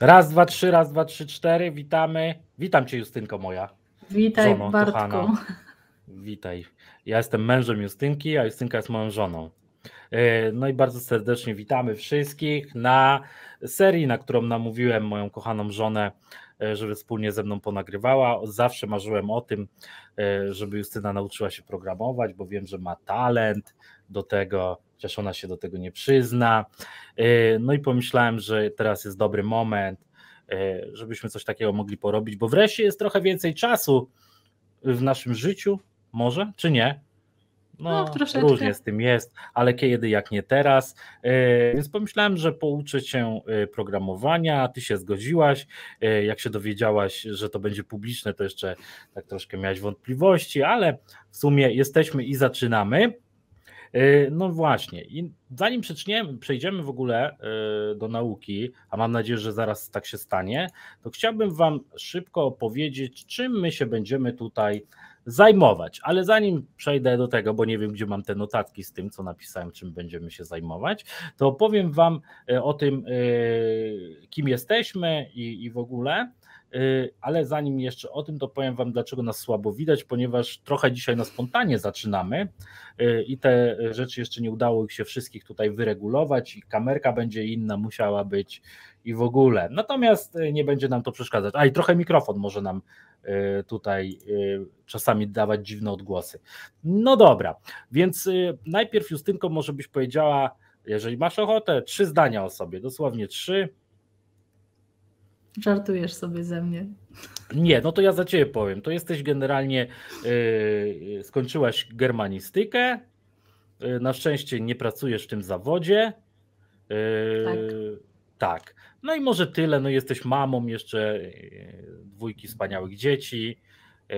Raz, dwa, trzy, raz, dwa, trzy, cztery. Witamy. Witam cię, Justynko moja. Witaj, żono, Bartku. Kochana. Witaj. Ja jestem mężem Justynki, a Justynka jest moją żoną. E, no i bardzo serdecznie witamy wszystkich na serii, na którą namówiłem moją kochaną żonę, e, żeby wspólnie ze mną ponagrywała. Zawsze marzyłem o tym, e, żeby Justyna nauczyła się programować, bo wiem, że ma talent, do tego, chociaż ona się do tego nie przyzna. Y, no i pomyślałem, że teraz jest dobry moment, y, żebyśmy coś takiego mogli porobić, bo wreszcie jest trochę więcej czasu w naszym życiu, może, czy nie? No, no różnie z tym jest, ale kiedy jak nie teraz. Y, więc pomyślałem, że pouczę cię programowania, ty się zgodziłaś. Jak się dowiedziałaś, że to będzie publiczne, to jeszcze tak troszkę miałaś wątpliwości, ale w sumie jesteśmy i zaczynamy. E, no właśnie, i zanim przejdziemy w ogóle e, do nauki, a mam nadzieję, że zaraz tak się stanie, to chciałbym Wam szybko opowiedzieć, czym my się będziemy tutaj zajmować. Ale zanim przejdę do tego, bo nie wiem, gdzie mam te notatki z tym, co napisałem, czym będziemy się zajmować, to opowiem Wam e, o tym, kim jesteśmy i, i w ogóle. Y, ale zanim jeszcze o tym, to powiem Wam, dlaczego nas słabo widać, ponieważ trochę dzisiaj na spontanie zaczynamy y, i te rzeczy jeszcze nie udało ich się wszystkich tutaj wyregulować i kamerka będzie inna musiała być i w ogóle. Natomiast y, nie będzie nam to przeszkadzać. A i trochę mikrofon może nam tutaj czasami dawać dziwne odgłosy. No dobra, więc najpierw Justynko może byś powiedziała, jeżeli masz ochotę, trzy zdania o sobie, dosłownie trzy Żartujesz sobie ze mnie. Nie, no to ja za ciebie powiem. To jesteś generalnie, yy, skończyłaś germanistykę, yy, na szczęście nie pracujesz w tym zawodzie. Yy, tak. tak. No i może tyle, no jesteś mamą jeszcze y, dwójki wspaniałych dzieci. Y,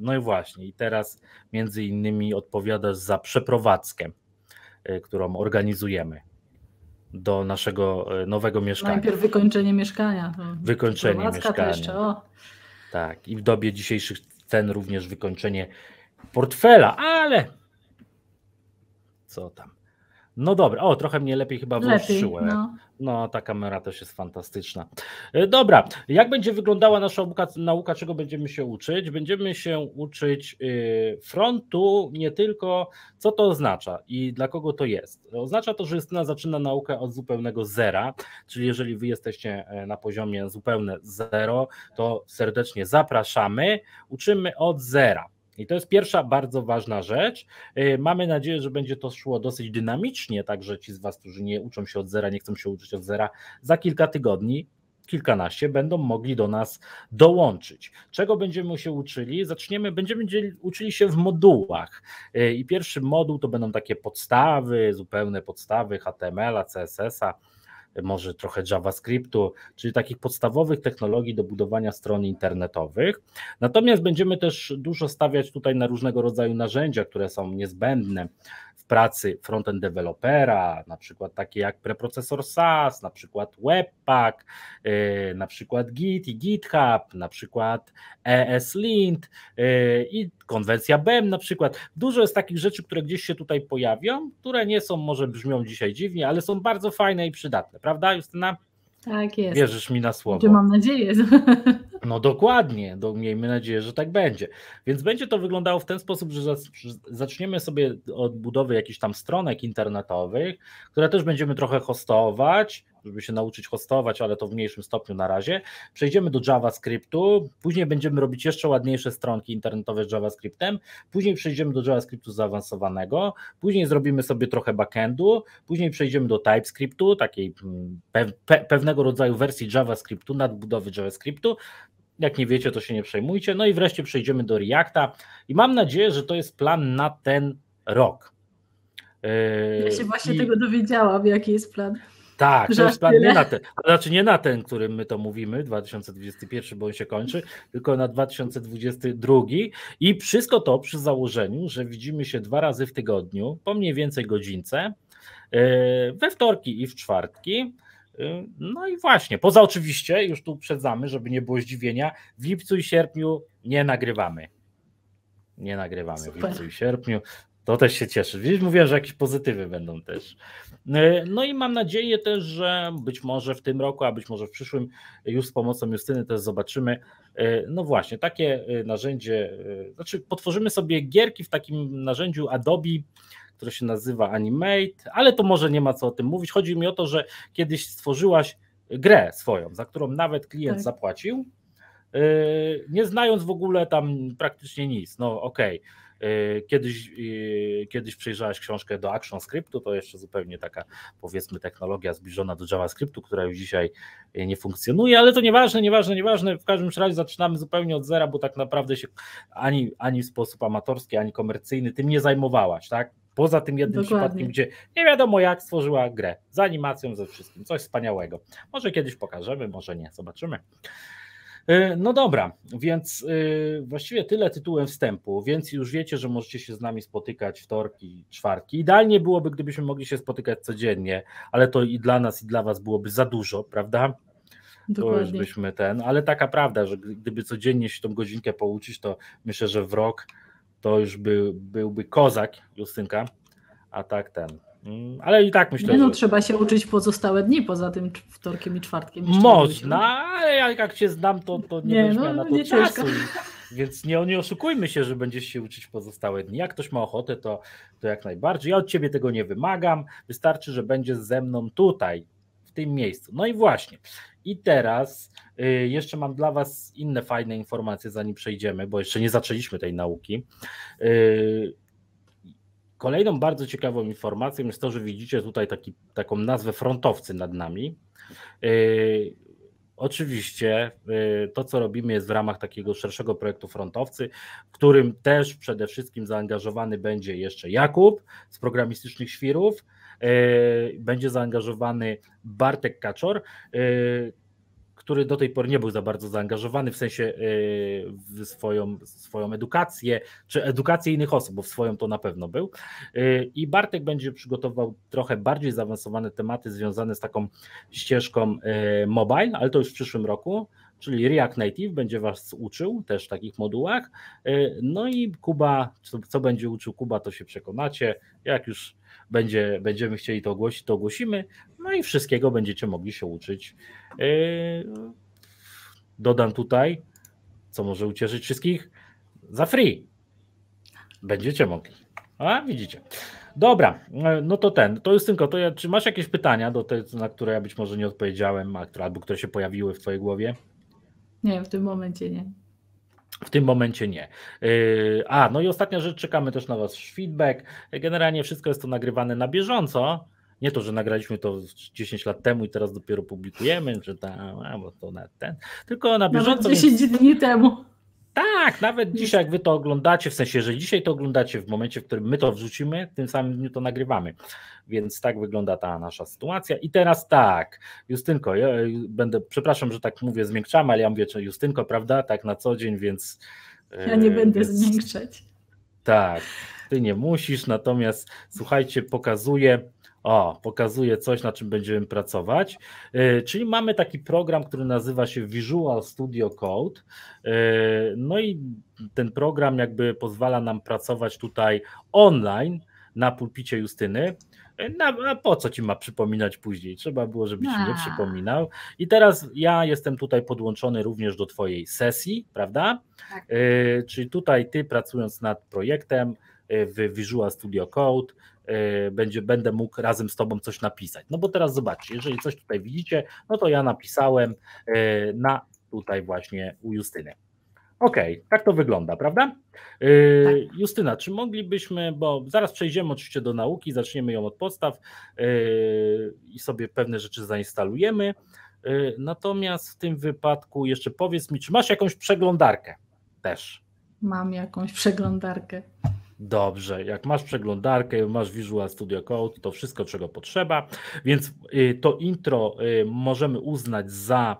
no i właśnie, i teraz między innymi odpowiadasz za przeprowadzkę, y, którą organizujemy do naszego e, nowego mieszkania. Najpierw wykończenie mieszkania. Wykończenie mieszkania. Jeszcze, tak, i w dobie dzisiejszych cen również wykończenie portfela, ale co tam. No dobra, o, trochę mnie lepiej chyba włożyłem. No. no. ta kamera też jest fantastyczna. E, dobra, jak będzie wyglądała nasza nauka, nauka czego będziemy się uczyć? Będziemy się uczyć y, frontu, nie tylko co to oznacza i dla kogo to jest. Oznacza to, że Justyna zaczyna naukę od zupełnego zera, czyli jeżeli wy jesteście e, na poziomie zupełne zero, to serdecznie zapraszamy, uczymy od zera. I to jest pierwsza bardzo ważna rzecz. Y, mamy nadzieję, że będzie to szło dosyć dynamicznie, także ci z Was, którzy nie uczą się od zera, nie chcą się uczyć od zera, za kilka tygodni kilkanaście będą mogli do nas dołączyć. Czego będziemy się uczyli? Zaczniemy, będziemy uczyli się w modułach. Y, I pierwszy moduł to będą takie podstawy, zupełne podstawy HTML-a, CSS-a, może trochę JavaScriptu, czyli takich podstawowych technologii do budowania stron internetowych. Natomiast będziemy też dużo stawiać tutaj na różnego rodzaju narzędzia, które są niezbędne w pracy frontend dewelopera, na przykład takie jak preprocesor SAS, na przykład Webpack, y, na przykład Git i GitHub, na przykład ESLint y, i konwencja BEM na przykład. Dużo jest takich rzeczy, które gdzieś się tutaj pojawią, które nie są, może brzmią dzisiaj dziwnie, ale są bardzo fajne i przydatne, prawda Justyna? Tak jest. Wierzysz mi na słowo. Czy mam nadzieję. No dokładnie, do, miejmy nadzieję, że tak będzie. Więc będzie to wyglądało w ten sposób, że zaczniemy sobie od budowy jakichś tam stronek internetowych, które też będziemy trochę hostować, żeby się nauczyć hostować, ale to w mniejszym stopniu na razie. Przejdziemy do JavaScriptu, później będziemy robić jeszcze ładniejsze stronki internetowe z JavaScriptem, później przejdziemy do JavaScriptu zaawansowanego, później zrobimy sobie trochę backendu, później przejdziemy do TypeScriptu, takiej mm, pe pe pewnego rodzaju wersji JavaScriptu, nadbudowy JavaScriptu, jak nie wiecie, to się nie przejmujcie. No i wreszcie przejdziemy do Reacta i mam nadzieję, że to jest plan na ten rok. Ja się właśnie yy, I... tego dowiedziałam, jaki jest plan. Tak, to jest plan nie na ten, znaczy nie na ten, którym my to mówimy, 2021, bo on się kończy, tylko na 2022 i wszystko to przy założeniu, że widzimy się dwa razy w tygodniu, po mniej więcej godzince, e, we wtorki i w czwartki. E, no i właśnie, poza oczywiście, już tu uprzedzamy, żeby nie było zdziwienia, w lipcu i sierpniu nie nagrywamy nie nagrywamy Super. w lipcu i sierpniu. To też się cieszę. Widzisz, mówiłem, że jakieś pozytywy będą też. E, no i mam nadzieję też, że być może w tym roku, a być może w przyszłym, już z pomocą Justyny też zobaczymy. E, no właśnie, takie e, narzędzie, znaczy potworzymy sobie gierki w takim narzędziu Adobe, które się nazywa Animate, ale to może nie ma co o tym mówić. Chodzi mi o to, że kiedyś stworzyłaś grę swoją, za którą nawet klient tak. zapłacił, nie znając w ogóle tam praktycznie nic. No okej. Okay E, kiedyś, e, kiedyś przejrzałaś książkę do Scriptu, to jeszcze zupełnie taka powiedzmy technologia zbliżona do JavaScriptu, która już dzisiaj e, nie funkcjonuje, ale to nieważne, nieważne, nieważne. W każdym razie zaczynamy zupełnie od zera, bo tak naprawdę się ani, ani w sposób amatorski, ani komercyjny tym nie zajmowałaś, tak? Poza tym jednym Dokładnie. przypadkiem, gdzie nie wiadomo jak stworzyła grę, z animacją, ze wszystkim, coś wspaniałego. Może kiedyś pokażemy, może nie, zobaczymy. E, no dobra, więc e, właściwie tyle tytułem wstępu, więc już wiecie, że możecie się z nami spotykać wtorki, czwartki. Idealnie byłoby, gdybyśmy mogli się spotykać codziennie, ale to i dla nas, i dla was byłoby za dużo, prawda? Dokładnie. To już byśmy ten, ale taka prawda, że gdyby codziennie się tą godzinkę pouczyć, to myślę, że w rok to już by, byłby kozak, Justynka, a tak ten, Mm, ale i tak myślę. Nie no, że... trzeba się uczyć pozostałe dni poza tym wtorkiem i czwartkiem. Można, ale jak się znam, to, to nie, nie będziesz no, na to nie czasu. Więc nie, nie oszukujmy się, że będziesz się uczyć pozostałe dni. Jak ktoś ma ochotę, to, to jak najbardziej. Ja od ciebie tego nie wymagam. Wystarczy, że będziesz ze mną tutaj, w tym miejscu. No i właśnie. I teraz y, jeszcze mam dla Was inne fajne informacje, zanim przejdziemy, bo jeszcze nie zaczęliśmy tej nauki. Y, Kolejną bardzo ciekawą informacją jest to, że widzicie tutaj taki, taką nazwę frontowcy nad nami. E, oczywiście e, to, co robimy, jest w ramach takiego szerszego projektu frontowcy, w którym też przede wszystkim zaangażowany będzie jeszcze Jakub z programistycznych świrów, e, będzie zaangażowany Bartek Kaczor, który do tej pory nie był za bardzo zaangażowany w sensie e, w swoją, swoją edukację, czy edukację innych osób, bo w swoją to na pewno był. E, I Bartek będzie przygotował trochę bardziej zaawansowane tematy związane z taką ścieżką e, mobile, ale to już w przyszłym roku czyli React Native będzie Was uczył też w takich modułach. No i Kuba, co, co, będzie uczył Kuba, to się przekonacie. Jak już będzie, będziemy chcieli to ogłosić, to ogłosimy. No i wszystkiego będziecie mogli się uczyć. Yy, dodam tutaj, co może ucieszyć wszystkich, za free. Będziecie mogli. A widzicie. Dobra, yy, no to ten, to jest tylko to. Ja, czy masz jakieś pytania, do te, na które ja być może nie odpowiedziałem, albo które się pojawiły w Twojej głowie? Nie, w tym momencie nie. W tym momencie nie. Y, a, no i ostatnia rzecz, czekamy też na Wasz feedback. Generalnie wszystko jest to nagrywane na bieżąco. Nie to, że nagraliśmy to 10 lat temu i teraz dopiero publikujemy, że tam, albo to na ten, tylko na bieżąco. Nawet 10 więc... dni temu. Tak, nawet dzisiaj jak wy to oglądacie, w sensie, że dzisiaj to oglądacie w momencie, w którym my to wrzucimy, tym samym dniu to nagrywamy. Więc tak wygląda ta nasza sytuacja. I teraz tak, Justynko, ja e, będę, przepraszam, że tak mówię, zmiękczam, ale ja mówię, czy Justynko, prawda, tak na co dzień, więc... E, ja nie będę więc, zmiękczać. Tak, ty nie musisz, natomiast słuchajcie, pokazuję o, pokazuje coś, na czym będziemy pracować. E, czyli mamy taki program, który nazywa się Visual Studio Code. E, no i ten program jakby pozwala nam pracować tutaj online na pulpicie Justyny. E, a po co ci ma przypominać później? Trzeba było, żebyś no. nie przypominał. I teraz ja jestem tutaj podłączony również do Twojej sesji, prawda? Tak. Czyli tutaj Ty pracując nad projektem w Visual Studio Code Y, będzie, będę mógł razem z Tobą coś napisać. No bo teraz zobaczcie, jeżeli coś tutaj widzicie, no to ja napisałem y, na tutaj właśnie u Justyny. Okej, okay, tak to wygląda, prawda? Y, tak. Justyna, czy moglibyśmy, bo zaraz przejdziemy oczywiście do nauki, zaczniemy ją od podstaw i sobie pewne rzeczy zainstalujemy. natomiast w tym wypadku jeszcze powiedz mi, czy masz jakąś przeglądarkę też? Mam jakąś przeglądarkę. Dobrze, jak masz przeglądarkę, masz Visual Studio Code, to wszystko czego potrzeba, więc y, to intro y, możemy uznać za,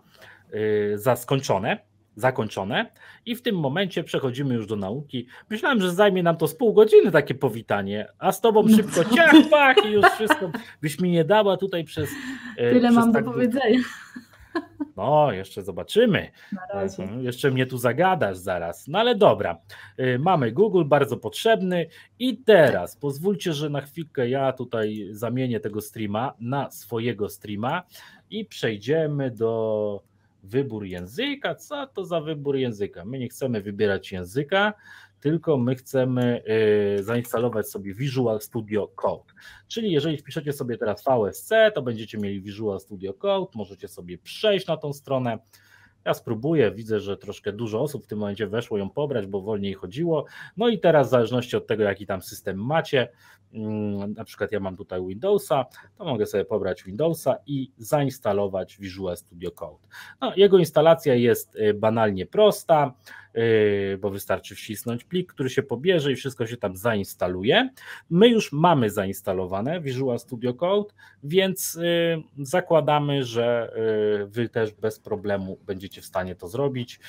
y, za skończone, zakończone i w tym momencie przechodzimy już do nauki. Myślałem, że zajmie nam to z pół godziny takie powitanie, a z tobą no szybko ciach, pach i już wszystko byś mi nie dała tutaj przez... Tyle przez mam tak do powiedzenia. No, jeszcze zobaczymy. E, hmm, jeszcze mnie tu zagadasz zaraz. No ale dobra, e, mamy Google, bardzo potrzebny. I teraz pozwólcie, że na chwilkę ja tutaj zamienię tego streama na swojego streama i przejdziemy do wybór języka. Co to za wybór języka? My nie chcemy wybierać języka, tylko my chcemy y, zainstalować sobie Visual Studio Code. Czyli jeżeli wpiszecie sobie teraz VSC, to będziecie mieli Visual Studio Code, możecie sobie przejść na tą stronę. Ja spróbuję, widzę, że troszkę dużo osób w tym momencie weszło ją pobrać, bo wolniej chodziło. No i teraz, w zależności od tego, jaki tam system macie, mm, na przykład ja mam tutaj Windowsa, to mogę sobie pobrać Windowsa i zainstalować Visual Studio Code. No, jego instalacja jest y, banalnie prosta. Yy, bo wystarczy wcisnąć plik, który się pobierze i wszystko się tam zainstaluje. My już mamy zainstalowane Visual Studio Code, więc yy, zakładamy, że yy, Wy też bez problemu będziecie w stanie to zrobić.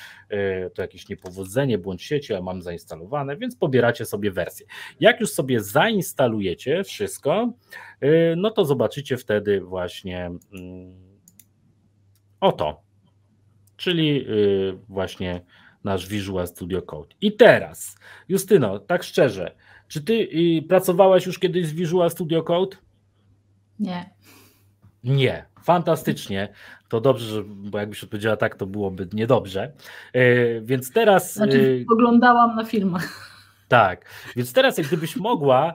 To jakieś niepowodzenie, błąd sieci, ale mam zainstalowane, więc pobieracie sobie wersję. Jak już sobie zainstalujecie wszystko, no to zobaczycie wtedy właśnie mm, oto, czyli właśnie nasz Visual Studio Code. I teraz, Justyno, tak szczerze, czy ty y, pracowałaś już kiedyś z Visual Studio Code? Nie. Nie, fantastycznie. To dobrze, bo jakbyś odpowiedziała tak, to byłoby niedobrze. Y, więc teraz. Znaczy, y, oglądałam na filmach. Tak, więc teraz jak gdybyś mogła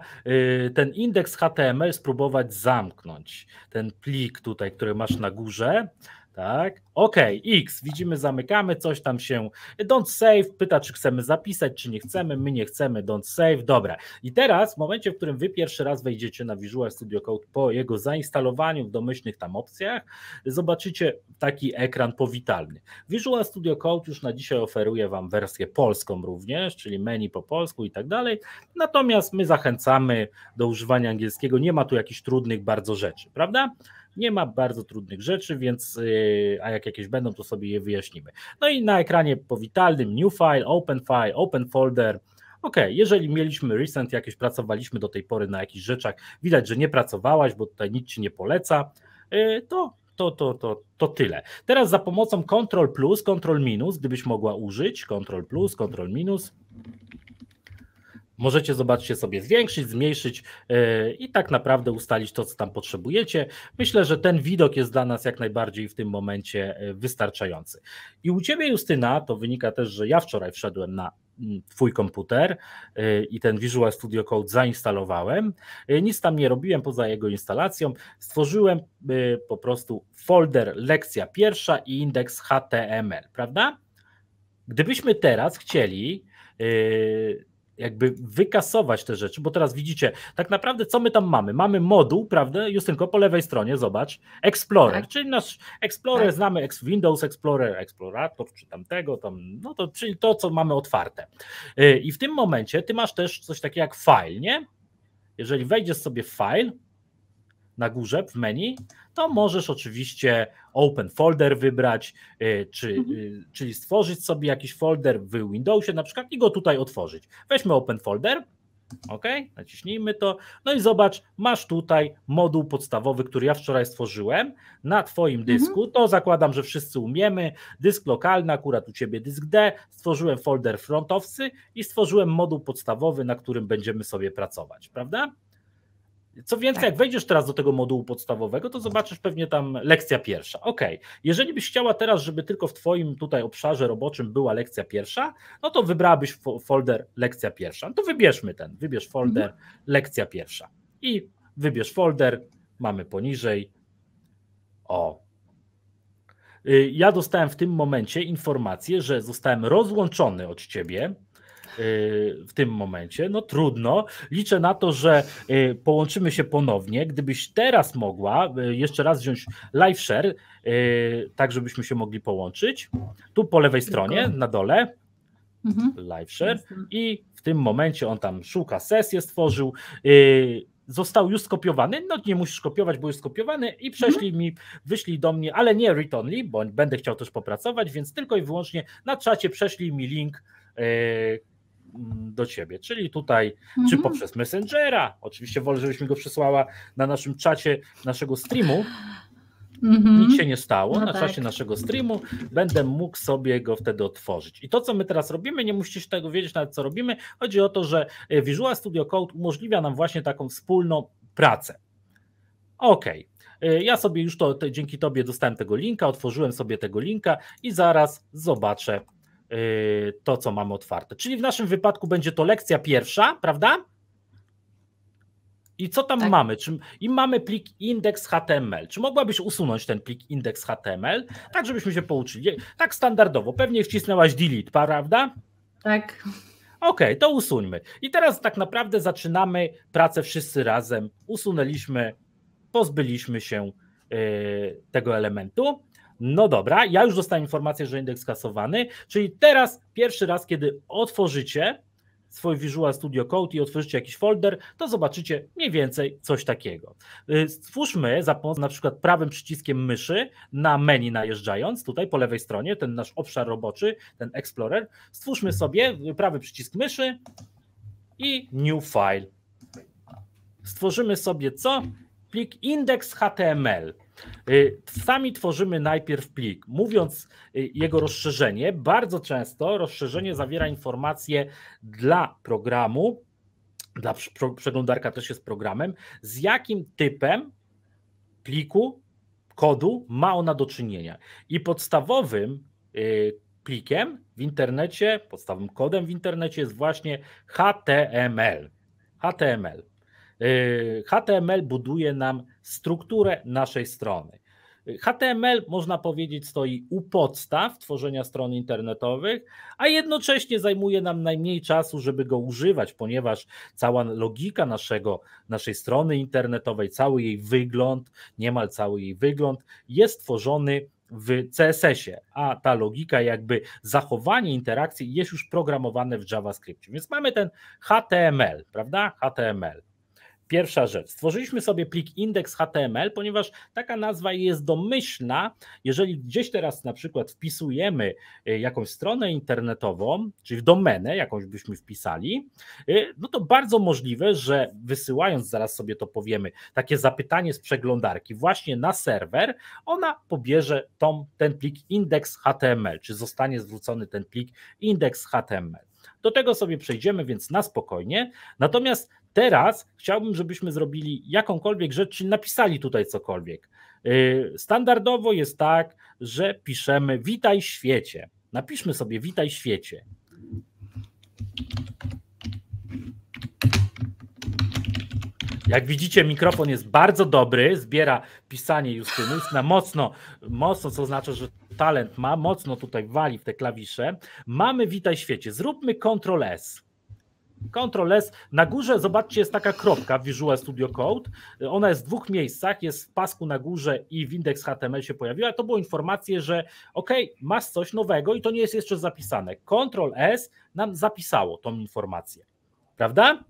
ten indeks HTML spróbować zamknąć, ten plik tutaj, który masz na górze, tak? OK, X, widzimy, zamykamy, coś tam się. Don't save, pyta, czy chcemy zapisać, czy nie chcemy. My nie chcemy, don't save, dobra. I teraz, w momencie, w którym wy pierwszy raz wejdziecie na Visual Studio Code po jego zainstalowaniu w domyślnych tam opcjach, zobaczycie taki ekran powitalny. Visual Studio Code już na dzisiaj oferuje wam wersję polską również, czyli menu po polsku i tak dalej. Natomiast my zachęcamy do używania angielskiego. Nie ma tu jakichś trudnych bardzo rzeczy, prawda? Nie ma bardzo trudnych rzeczy, więc y, a jak jakieś będą, to sobie je wyjaśnimy. No i na ekranie powitalnym New File, Open File, Open Folder. OK, jeżeli mieliśmy recent jakieś, pracowaliśmy do tej pory na jakichś rzeczach, widać, że nie pracowałaś, bo tutaj nikt ci nie poleca, y, to to, to, to, to tyle. Teraz za pomocą Ctrl plus, Ctrl minus, gdybyś mogła użyć, Ctrl plus, Ctrl minus, Możecie, zobaczcie sobie, zwiększyć, zmniejszyć e, i tak naprawdę ustalić to, co tam potrzebujecie. Myślę, że ten widok jest dla nas jak najbardziej w tym momencie e, wystarczający. I u Ciebie, Justyna, to wynika też, że ja wczoraj wszedłem na mm, Twój komputer e, i ten Visual Studio Code zainstalowałem. Nic tam nie robiłem poza jego instalacją. Stworzyłem po prostu folder lekcja pierwsza i indeks HTML, prawda? Gdybyśmy teraz chcieli jakby wykasować te rzeczy, bo teraz widzicie, tak naprawdę co my tam mamy? Mamy moduł, prawda? Już tylko po lewej stronie, zobacz, Explorer, tak. czyli nasz Explorer, tak. znamy Windows Explorer, Explorator, czy tamtego, tam, no to, czyli to, co mamy otwarte. Y, I w tym momencie ty masz też coś takiego jak file, nie? Jeżeli wejdziesz sobie w file, na górze w menu, to możesz oczywiście Open Folder wybrać, y, czy, y, mhm. czyli stworzyć sobie jakiś folder w Windowsie na przykład i go tutaj otworzyć. Weźmy Open Folder, OK, naciśnijmy to. No i zobacz, masz tutaj moduł podstawowy, który ja wczoraj stworzyłem na Twoim mhm. dysku. To zakładam, że wszyscy umiemy. Dysk lokalny, akurat u Ciebie dysk D. Stworzyłem folder frontowcy i stworzyłem moduł podstawowy, na którym będziemy sobie pracować, prawda? Co więcej, tak. jak wejdziesz teraz do tego modułu podstawowego, to zobaczysz pewnie tam lekcja pierwsza. Ok, jeżeli byś chciała teraz, żeby tylko w Twoim tutaj obszarze roboczym była lekcja pierwsza, no to wybrałabyś folder lekcja pierwsza. No to wybierzmy ten, wybierz folder mhm. lekcja pierwsza i wybierz folder, mamy poniżej. O. Y, ja dostałem w tym momencie informację, że zostałem rozłączony od Ciebie Y, w tym momencie. No trudno. Liczę na to, że y, połączymy się ponownie. Gdybyś teraz mogła y, jeszcze raz wziąć live share, tak żebyśmy się mogli połączyć. Tu po lewej stronie, na dole. Mhm. Live share i w tym momencie on tam szuka sesję, stworzył został już skopiowany, no nie musisz kopiować, bo już skopiowany i mhm. prześlij mm -hmm. mi, wyślij do mnie, ale nie read only, bo będę chciał też popracować, więc tylko i wyłącznie na czacie prześlij mi link, yy, Mm, do ciebie, czyli tutaj, mhm. czy poprzez Messengera, oczywiście wolę, żebyś mi go przysłała na naszym czacie naszego streamu, Mhm. Nic się nie stało. No na tak. czasie naszego streamu będę mógł sobie go wtedy otworzyć. I to, co my teraz robimy, nie musisz tego wiedzieć nawet, co robimy. Chodzi o to, że e, Visual Studio Code umożliwia nam właśnie taką wspólną pracę. Okej. Okay. E, ja sobie już to, to dzięki Tobie dostałem tego linka, otworzyłem sobie tego linka i zaraz zobaczę, Y, to, co mamy otwarte. Czyli w naszym wypadku będzie to lekcja pierwsza, prawda? I co tam tak. mamy? Czy, I mamy plik index.html. Czy mogłabyś usunąć ten plik index.html, tak żebyśmy się pouczyli? Tak standardowo. Pewnie wcisnęłaś delete, prawda? Tak. Okej, okay, to usuńmy. I teraz tak naprawdę zaczynamy pracę wszyscy razem. Usunęliśmy, pozbyliśmy się yy, tego elementu. No dobra, ja już dostałem informację, że indeks kasowany, czyli teraz pierwszy raz, kiedy otworzycie swój Visual Studio Code i otworzycie jakiś folder, to zobaczycie mniej więcej coś takiego. Y, stwórzmy za pomocą na przykład prawym przyciskiem myszy na menu najeżdżając, tutaj po lewej stronie, ten nasz obszar roboczy, ten Explorer, stwórzmy sobie prawy przycisk myszy i New File. Stworzymy sobie co? Plik index.html. Y, sami tworzymy najpierw plik, mówiąc y, jego rozszerzenie. Bardzo często rozszerzenie zawiera informacje dla programu, dla przeglądarka też jest programem, z jakim typem pliku, kodu ma ona do czynienia. I podstawowym y, plikiem w internecie, podstawowym kodem w internecie jest właśnie HTML. HTML. HTML buduje nam strukturę naszej strony. HTML, można powiedzieć, stoi u podstaw tworzenia stron internetowych, a jednocześnie zajmuje nam najmniej czasu, żeby go używać, ponieważ cała logika naszego, naszej strony internetowej, cały jej wygląd, niemal cały jej wygląd jest tworzony w CSS-ie, a ta logika, jakby zachowanie interakcji jest już programowane w JavaScriptie. Więc mamy ten HTML, prawda? HTML. Pierwsza rzecz. Stworzyliśmy sobie plik index.html, ponieważ taka nazwa jest domyślna. Jeżeli gdzieś teraz na przykład wpisujemy y, jakąś stronę internetową, czyli w domenę jakąś byśmy wpisali, y, no to bardzo możliwe, że wysyłając, zaraz sobie to powiemy, takie zapytanie z przeglądarki właśnie na serwer, ona pobierze tą, ten plik index.html, czy zostanie zwrócony ten plik index.html. Do tego sobie przejdziemy, więc na spokojnie. Natomiast Teraz chciałbym, żebyśmy zrobili jakąkolwiek rzecz, czyli napisali tutaj cokolwiek. Y, standardowo jest tak, że piszemy witaj świecie. Napiszmy sobie witaj świecie. Jak widzicie, mikrofon jest bardzo dobry, zbiera pisanie Justyny na mocno, mocno, co znaczy, że talent ma, mocno tutaj wali w te klawisze. Mamy witaj świecie. Zróbmy Ctrl S. Ctrl S. Na górze, zobaczcie, jest taka kropka w Visual Studio Code. Ona jest w dwóch miejscach, jest w pasku na górze i w indeks HTML się pojawiła. To było informacje, że ok, masz coś nowego i to nie jest jeszcze zapisane. Ctrl S nam zapisało tą informację. Prawda?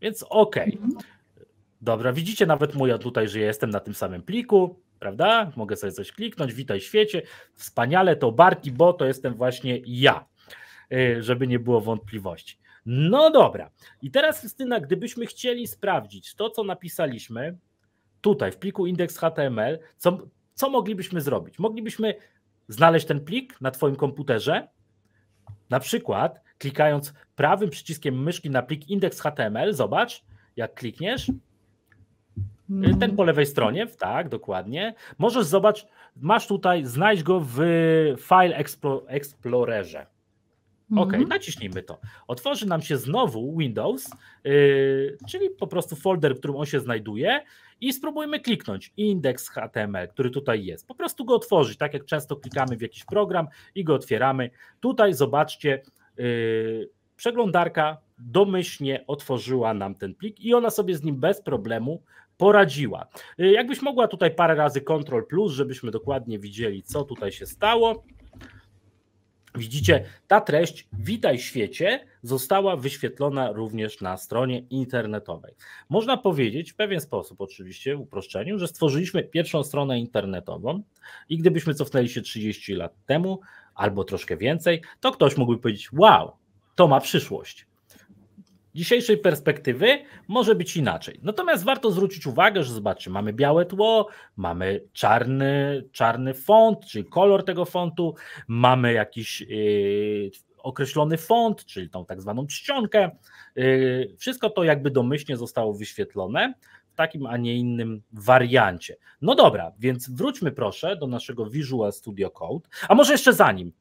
Więc ok. Dobra, widzicie nawet moja tutaj, że ja jestem na tym samym pliku, prawda? Mogę sobie coś kliknąć, witaj świecie. Wspaniale, to Barki, bo to jestem właśnie ja, y, żeby nie było wątpliwości. No dobra. I teraz, Justyna, gdybyśmy chcieli sprawdzić to, co napisaliśmy tutaj w pliku index.html, co, co moglibyśmy zrobić? Moglibyśmy znaleźć ten plik na Twoim komputerze, na przykład klikając prawym przyciskiem myszki na plik index.html, zobacz, jak klikniesz, ten po lewej stronie, tak, dokładnie. Możesz zobaczyć, masz tutaj, znajdź go w File Explorerze. Mhm. Ok, naciśnijmy to. Otworzy nam się znowu Windows, yy, czyli po prostu folder, w którym on się znajduje i spróbujmy kliknąć indeks HTML, który tutaj jest. Po prostu go otworzyć, tak jak często klikamy w jakiś program i go otwieramy. Tutaj zobaczcie, yy, przeglądarka domyślnie otworzyła nam ten plik i ona sobie z nim bez problemu poradziła. Yy, jakbyś mogła tutaj parę razy Ctrl plus, żebyśmy dokładnie widzieli, co tutaj się stało. Widzicie, ta treść Witaj świecie została wyświetlona również na stronie internetowej. Można powiedzieć w pewien sposób, oczywiście w uproszczeniu, że stworzyliśmy pierwszą stronę internetową i gdybyśmy cofnęli się 30 lat temu albo troszkę więcej, to ktoś mógłby powiedzieć: Wow, to ma przyszłość dzisiejszej perspektywy może być inaczej. Natomiast warto zwrócić uwagę, że zobaczcie, mamy białe tło, mamy czarny, czarny font, czyli kolor tego fontu, mamy jakiś yy, określony font, czyli tą tak zwaną czcionkę. Yy, wszystko to jakby domyślnie zostało wyświetlone w takim, a nie innym wariancie. No dobra, więc wróćmy proszę do naszego Visual Studio Code, a może jeszcze zanim.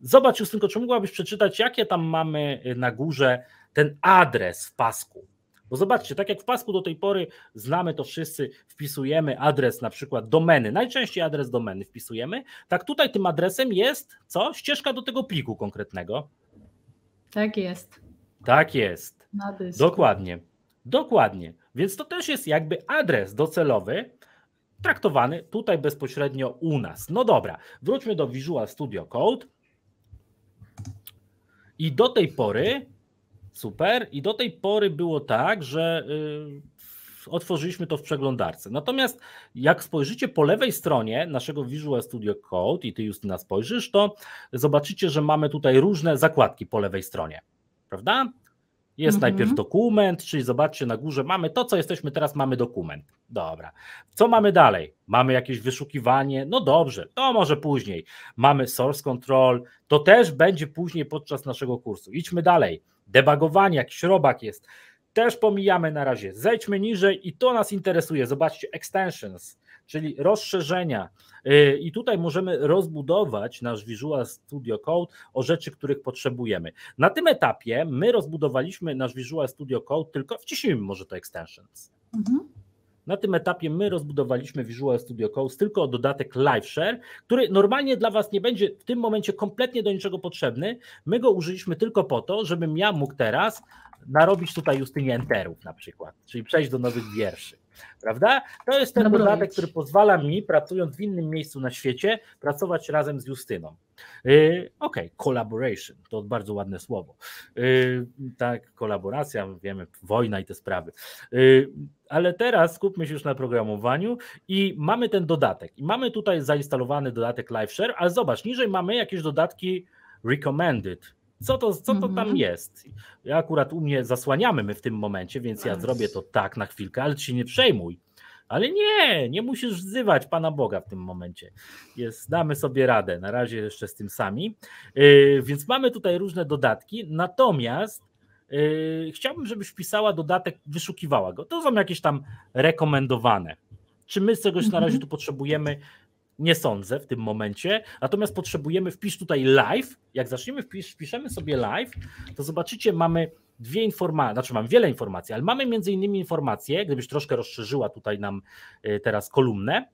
Zobacz, Justynko, czy mogłabyś przeczytać, jakie tam mamy y, na górze ten adres w pasku. Bo zobaczcie, tak jak w pasku do tej pory znamy to wszyscy, wpisujemy adres na przykład domeny, najczęściej adres domeny wpisujemy, tak tutaj tym adresem jest co? Ścieżka do tego pliku konkretnego. Tak jest. Tak jest. Na dysku. Dokładnie. Dokładnie. Więc to też jest jakby adres docelowy traktowany tutaj bezpośrednio u nas. No dobra, wróćmy do Visual Studio Code. I do tej pory Super. I do tej pory było tak, że y, otworzyliśmy to w przeglądarce. Natomiast jak spojrzycie po lewej stronie naszego Visual Studio Code i ty już nas spojrzysz, to zobaczycie, że mamy tutaj różne zakładki po lewej stronie. Prawda? Jest mhm. najpierw dokument, czyli zobaczcie na górze, mamy to, co jesteśmy teraz, mamy dokument. Dobra. Co mamy dalej? Mamy jakieś wyszukiwanie, no dobrze, to może później. Mamy source control, to też będzie później podczas naszego kursu. Idźmy dalej debagowanie, jakiś robak jest. Też pomijamy na razie. Zejdźmy niżej i to nas interesuje. Zobaczcie, extensions, czyli rozszerzenia. Y, I tutaj możemy rozbudować nasz Visual Studio Code o rzeczy, których potrzebujemy. Na tym etapie my rozbudowaliśmy nasz Visual Studio Code, tylko wciśnijmy może to extensions. Mhm. Na tym etapie my rozbudowaliśmy Visual Studio Code tylko o dodatek Live Share, który normalnie dla Was nie będzie w tym momencie kompletnie do niczego potrzebny. My go użyliśmy tylko po to, żebym ja mógł teraz narobić tutaj Justynie enterów na przykład, czyli przejść do nowych wierszy prawda? To jest ten dodatek, który pozwala mi, pracując w innym miejscu na świecie, pracować razem z Justyną. Y, okej, okay. collaboration to bardzo ładne słowo. Y, tak, kolaboracja, wiemy, wojna i te sprawy. Y, ale teraz skupmy się już na programowaniu i mamy ten dodatek. I mamy tutaj zainstalowany dodatek LiveShare, ale zobacz, niżej mamy jakieś dodatki recommended, co to, co to tam mhm. jest? Ja akurat u mnie zasłaniamy my w tym momencie, więc ja zrobię to tak na chwilkę, ale się nie przejmuj. Ale nie, nie musisz wzywać Pana Boga w tym momencie. Jest, damy sobie radę, na razie jeszcze z tym sami. Yy, więc mamy tutaj różne dodatki, natomiast yy, chciałbym, żebyś pisała dodatek, wyszukiwała go. To są jakieś tam rekomendowane. Czy my z czegoś na razie mhm. tu potrzebujemy, nie sądzę w tym momencie. Natomiast potrzebujemy wpisz tutaj live. Jak zaczniemy wpis, wpiszemy sobie live, to zobaczycie, mamy dwie informacje, znaczy mam wiele informacji, ale mamy między innymi informację, gdybyś troszkę rozszerzyła tutaj nam y, teraz kolumnę.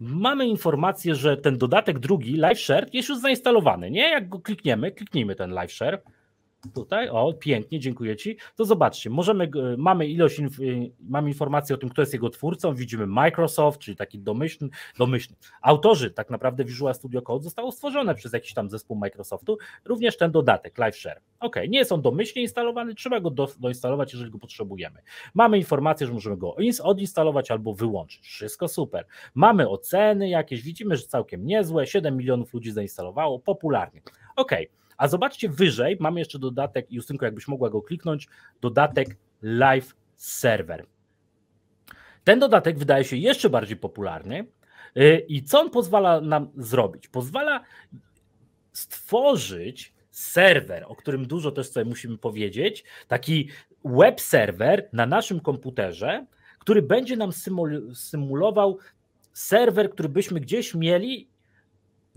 Mamy informację, że ten dodatek drugi, live share, jest już zainstalowany, nie? Jak go klikniemy, kliknijmy ten live share, Tutaj, o, pięknie, dziękuję Ci. To zobaczcie, możemy, mamy ilość, y, mamy informacje o tym, kto jest jego twórcą, widzimy Microsoft, czyli taki domyślny, domyślny. Autorzy, tak naprawdę Visual Studio Code zostało stworzone przez jakiś tam zespół Microsoftu, również ten dodatek, Live Share. Ok, nie jest on domyślnie instalowany, trzeba go do, doinstalować, jeżeli go potrzebujemy. Mamy informację, że możemy go odinstalować albo wyłączyć, wszystko super. Mamy oceny jakieś, widzimy, że całkiem niezłe, 7 milionów ludzi zainstalowało, popularnie. Okej. Okay. A zobaczcie wyżej, mamy jeszcze dodatek, Justynko, jakbyś mogła go kliknąć, dodatek Live Server. Ten dodatek wydaje się jeszcze bardziej popularny. Y, I co on pozwala nam zrobić? Pozwala stworzyć serwer, o którym dużo też sobie musimy powiedzieć, taki web serwer na naszym komputerze, który będzie nam symulował serwer, który byśmy gdzieś mieli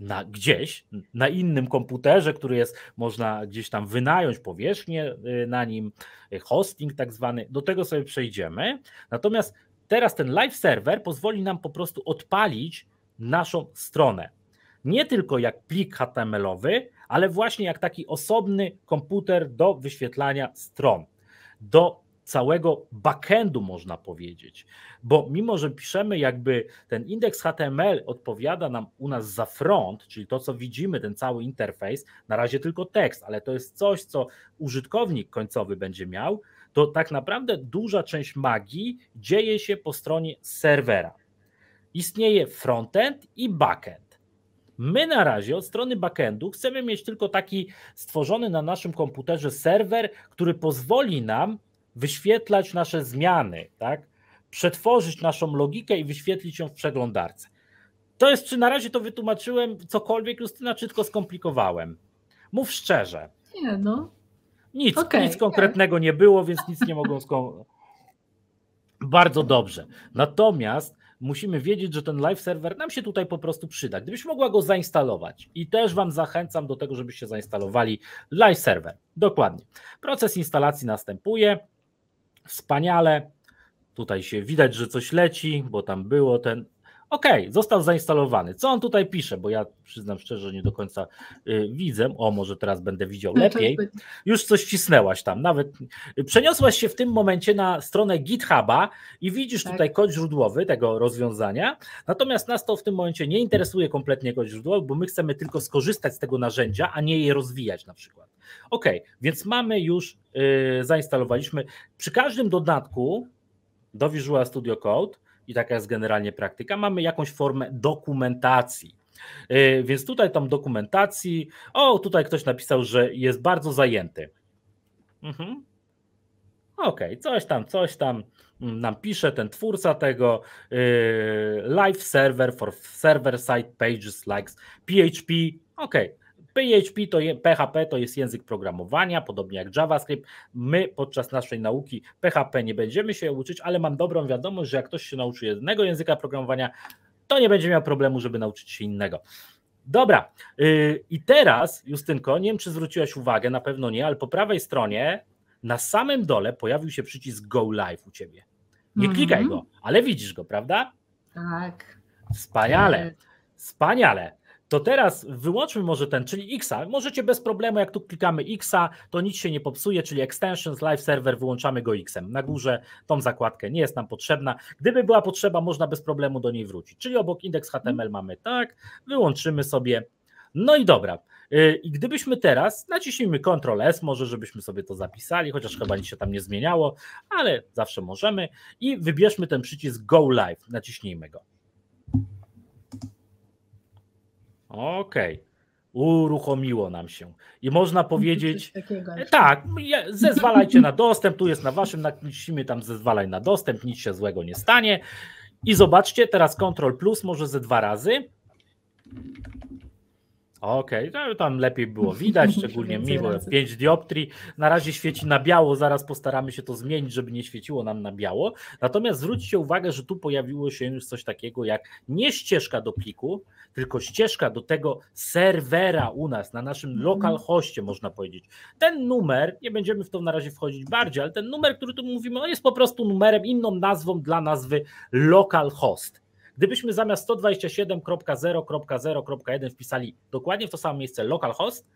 na gdzieś, na innym komputerze, który jest, można gdzieś tam wynająć powierzchnię y, na nim, y, hosting tak zwany, do tego sobie przejdziemy. Natomiast teraz ten live server pozwoli nam po prostu odpalić naszą stronę. Nie tylko jak plik HTML-owy, ale właśnie jak taki osobny komputer do wyświetlania stron. Do całego backendu, można powiedzieć. Bo mimo, że piszemy, jakby ten indeks HTML odpowiada nam u nas za front, czyli to, co widzimy, ten cały interfejs, na razie tylko tekst, ale to jest coś, co użytkownik końcowy będzie miał, to tak naprawdę duża część magii dzieje się po stronie serwera. Istnieje frontend i backend. My na razie od strony backendu chcemy mieć tylko taki stworzony na naszym komputerze serwer, który pozwoli nam wyświetlać nasze zmiany, tak? przetworzyć naszą logikę i wyświetlić ją w przeglądarce. To jest, czy na razie to wytłumaczyłem cokolwiek, Justyna, czy tylko skomplikowałem? Mów szczerze. Nie, no. Nic, okay, nic konkretnego nie. nie było, więc nic nie mogą skom... Bardzo dobrze. Natomiast musimy wiedzieć, że ten live server nam się tutaj po prostu przyda. Gdybyś mogła go zainstalować i też Wam zachęcam do tego, żebyście zainstalowali live server. Dokładnie. Proces instalacji następuje. Wspaniale. Tutaj się widać, że coś leci, bo tam było ten OK, został zainstalowany. Co on tutaj pisze? Bo ja przyznam szczerze, że nie do końca y, widzę. O, może teraz będę widział no lepiej. Już coś cisnęłaś tam. Nawet y, przeniosłaś się w tym momencie na stronę GitHuba i widzisz tak. tutaj kod źródłowy tego rozwiązania. Natomiast nas to w tym momencie nie interesuje kompletnie kod źródłowy, bo my chcemy tylko skorzystać z tego narzędzia, a nie je rozwijać na przykład. OK, więc mamy już, y, zainstalowaliśmy. Przy każdym dodatku do Visual Studio Code i taka jest generalnie praktyka, mamy jakąś formę dokumentacji. Y, więc tutaj tam dokumentacji, o tutaj ktoś napisał, że jest bardzo zajęty. Mhm. Okej, okay, coś tam, coś tam mm, nam pisze ten twórca tego y, live server for server side pages likes PHP. Okej, okay. PHP to je, PHP to jest język programowania, podobnie jak JavaScript. My podczas naszej nauki PHP nie będziemy się uczyć, ale mam dobrą wiadomość, że jak ktoś się nauczy jednego języka programowania, to nie będzie miał problemu, żeby nauczyć się innego. Dobra, y, i teraz, Justynko, nie wiem, czy zwróciłaś uwagę, na pewno nie, ale po prawej stronie na samym dole pojawił się przycisk Go Live u ciebie. Nie mhm. klikaj go, ale widzisz go, prawda? Tak. Wspaniale. Tak Wspaniale to teraz wyłączmy może ten, czyli Xa. Możecie bez problemu, jak tu klikamy Xa, to nic się nie popsuje, czyli Extensions Live Server wyłączamy go Xem. Na górze tą zakładkę nie jest nam potrzebna. Gdyby była potrzeba, można bez problemu do niej wrócić. Czyli obok indeks HTML mamy tak, wyłączymy sobie. No i dobra. Y, I gdybyśmy teraz, naciśnijmy Ctrl S, może żebyśmy sobie to zapisali, chociaż chyba nic się tam nie zmieniało, ale zawsze możemy i wybierzmy ten przycisk Go Live, naciśnijmy go. Okej. Okay. Uruchomiło nam się. I można powiedzieć, e, tak, zezwalajcie na dostęp, tu jest na waszym, naciśnijmy tam zezwalaj na dostęp, nic się złego nie stanie. I zobaczcie, teraz Ctrl plus może ze dwa razy. Okej, okay. tam lepiej było widać, szczególnie mi, bo 5 dioptrii. Na razie świeci na biało, zaraz postaramy się to zmienić, żeby nie świeciło nam na biało. Natomiast zwróćcie uwagę, że tu pojawiło się już coś takiego jak nie ścieżka do pliku, tylko ścieżka do tego serwera u nas, na naszym mhm. lokal hoście, można powiedzieć. Ten numer, nie będziemy w to na razie wchodzić bardziej, ale ten numer, który tu mówimy, on jest po prostu numerem, inną nazwą dla nazwy local host. Gdybyśmy zamiast 127.0.0.1 wpisali dokładnie w to samo miejsce localhost,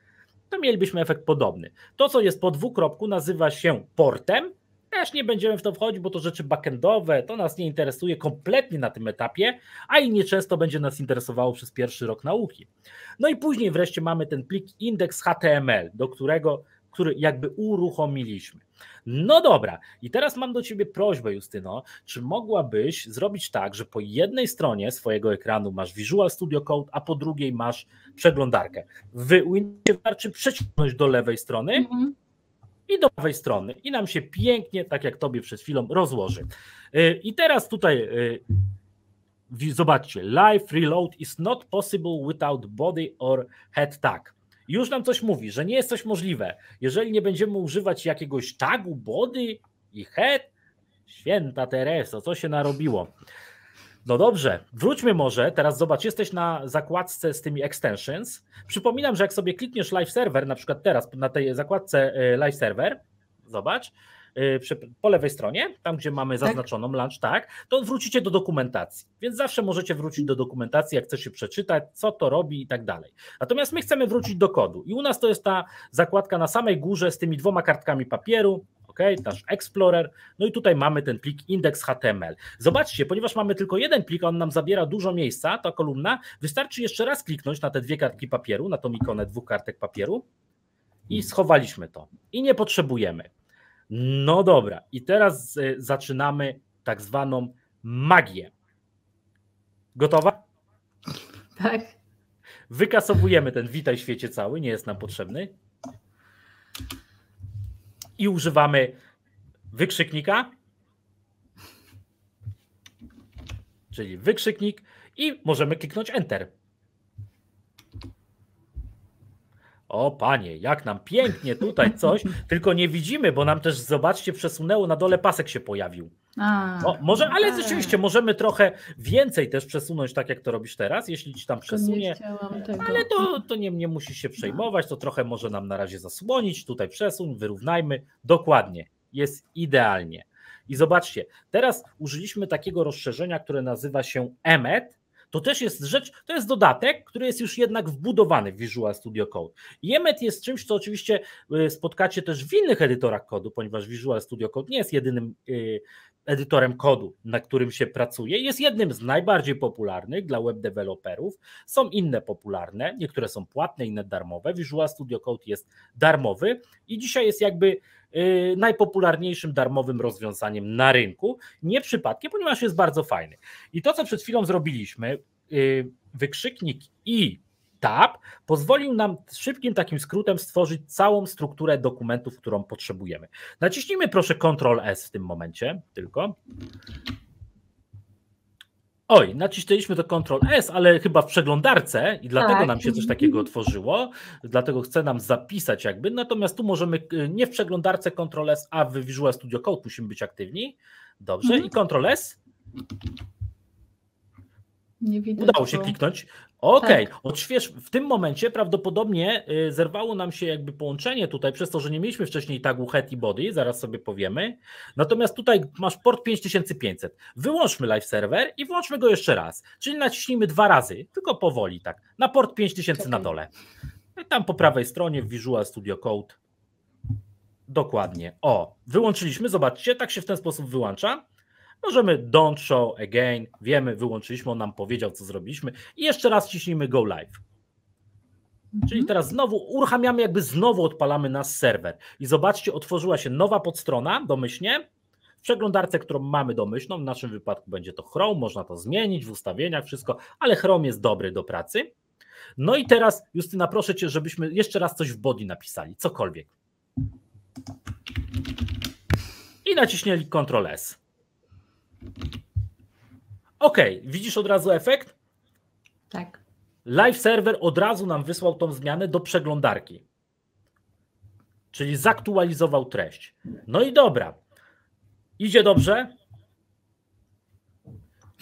to mielibyśmy efekt podobny. To, co jest po dwukropku, nazywa się portem. Też nie będziemy w to wchodzić, bo to rzeczy backendowe, to nas nie interesuje kompletnie na tym etapie, a i nieczęsto będzie nas interesowało przez pierwszy rok nauki. No i później wreszcie mamy ten plik index.html, do którego który jakby uruchomiliśmy. No dobra, i teraz mam do ciebie prośbę, Justyno. Czy mogłabyś zrobić tak, że po jednej stronie swojego ekranu masz Visual Studio Code, a po drugiej masz przeglądarkę? W Windowsie wystarczy przeciągnąć do lewej strony. Mhm. i do prawej strony. I nam się pięknie, tak jak tobie przed chwilą, rozłoży. Y, I teraz tutaj y, zobaczcie. Live reload is not possible without body or head tag już nam coś mówi, że nie jest coś możliwe. Jeżeli nie będziemy używać jakiegoś tagu, body i head, święta Tereso, co się narobiło? No dobrze, wróćmy może, teraz zobacz, jesteś na zakładce z tymi extensions. Przypominam, że jak sobie klikniesz live server, na przykład teraz na tej zakładce e, live server, zobacz, Y, po lewej stronie, tam gdzie mamy tak. zaznaczoną lunch, tak, to wrócicie do dokumentacji. Więc zawsze możecie wrócić do dokumentacji, jak chcecie przeczytać, co to robi i tak dalej. Natomiast my chcemy wrócić do kodu. I u nas to jest ta zakładka na samej górze z tymi dwoma kartkami papieru, ok, nasz Explorer, no i tutaj mamy ten plik index.html. Zobaczcie, ponieważ mamy tylko jeden plik, on nam zabiera dużo miejsca, ta kolumna, wystarczy jeszcze raz kliknąć na te dwie kartki papieru, na tą ikonę dwóch kartek papieru i schowaliśmy to. I nie potrzebujemy. No dobra, i teraz e, zaczynamy tak zwaną magię. Gotowa? Tak. Wykasowujemy ten witaj świecie cały, nie jest nam potrzebny. I używamy wykrzyknika, czyli wykrzyknik, i możemy kliknąć Enter. O panie, jak nam pięknie tutaj coś, tylko nie widzimy, bo nam też, zobaczcie, przesunęło na dole pasek się pojawił. A, może, ale rzeczywiście możemy trochę więcej też przesunąć, tak jak to robisz teraz, jeśli ci tam przesunie. Ale to, to nie, nie musisz się przejmować, to trochę może nam na razie zasłonić. Tutaj przesun, wyrównajmy. Dokładnie, jest idealnie. I zobaczcie, teraz użyliśmy takiego rozszerzenia, które nazywa się EMET to też jest rzecz, to jest dodatek, który jest już jednak wbudowany w Visual Studio Code. Jemet jest czymś, co oczywiście y, spotkacie też w innych edytorach kodu, ponieważ Visual Studio Code nie jest jedynym y, edytorem kodu, na którym się pracuje. Jest jednym z najbardziej popularnych dla web deweloperów. Są inne popularne, niektóre są płatne, inne darmowe. Visual Studio Code jest darmowy i dzisiaj jest jakby Y, najpopularniejszym darmowym rozwiązaniem na rynku. Nie przypadkiem, ponieważ jest bardzo fajny. I to, co przed chwilą zrobiliśmy, y, wykrzyknik i tab pozwolił nam szybkim takim skrótem stworzyć całą strukturę dokumentów, którą potrzebujemy. Naciśnijmy proszę Ctrl S w tym momencie tylko Oj, nacisnęliśmy to Ctrl S, ale chyba w przeglądarce i dlatego tak. nam się coś takiego otworzyło, dlatego chcę nam zapisać jakby, natomiast tu możemy y, nie w przeglądarce Ctrl S, a w Visual Studio Code musimy być aktywni. Dobrze, mhm. i Ctrl S. Nie widać Udało się to. kliknąć. Okej, okay. Tak. odśwież. W tym momencie prawdopodobnie y, zerwało nam się jakby połączenie tutaj, przez to, że nie mieliśmy wcześniej tagu head i body, zaraz sobie powiemy. Natomiast tutaj masz port 5500. Wyłączmy live server i włączmy go jeszcze raz. Czyli naciśnijmy dwa razy, tylko powoli tak, na port 5000 Czekaj. na dole. tam po prawej stronie w Visual Studio Code. Dokładnie. O, wyłączyliśmy, zobaczcie, tak się w ten sposób wyłącza. Możemy don't show again, wiemy, wyłączyliśmy, on nam powiedział, co zrobiliśmy i jeszcze raz ciśnijmy go live. Czyli mhm. teraz znowu uruchamiamy, jakby znowu odpalamy nasz serwer. I zobaczcie, otworzyła się nowa podstrona domyślnie. W przeglądarce, którą mamy domyślną, w naszym wypadku będzie to Chrome, można to zmienić w ustawieniach, wszystko, ale Chrome jest dobry do pracy. No i teraz, Justyna, proszę cię, żebyśmy jeszcze raz coś w body napisali, cokolwiek. I naciśnęli Ctrl S. OK, widzisz od razu efekt? Tak. Live server od razu nam wysłał tą zmianę do przeglądarki. Czyli zaktualizował treść. No i dobra. Idzie dobrze?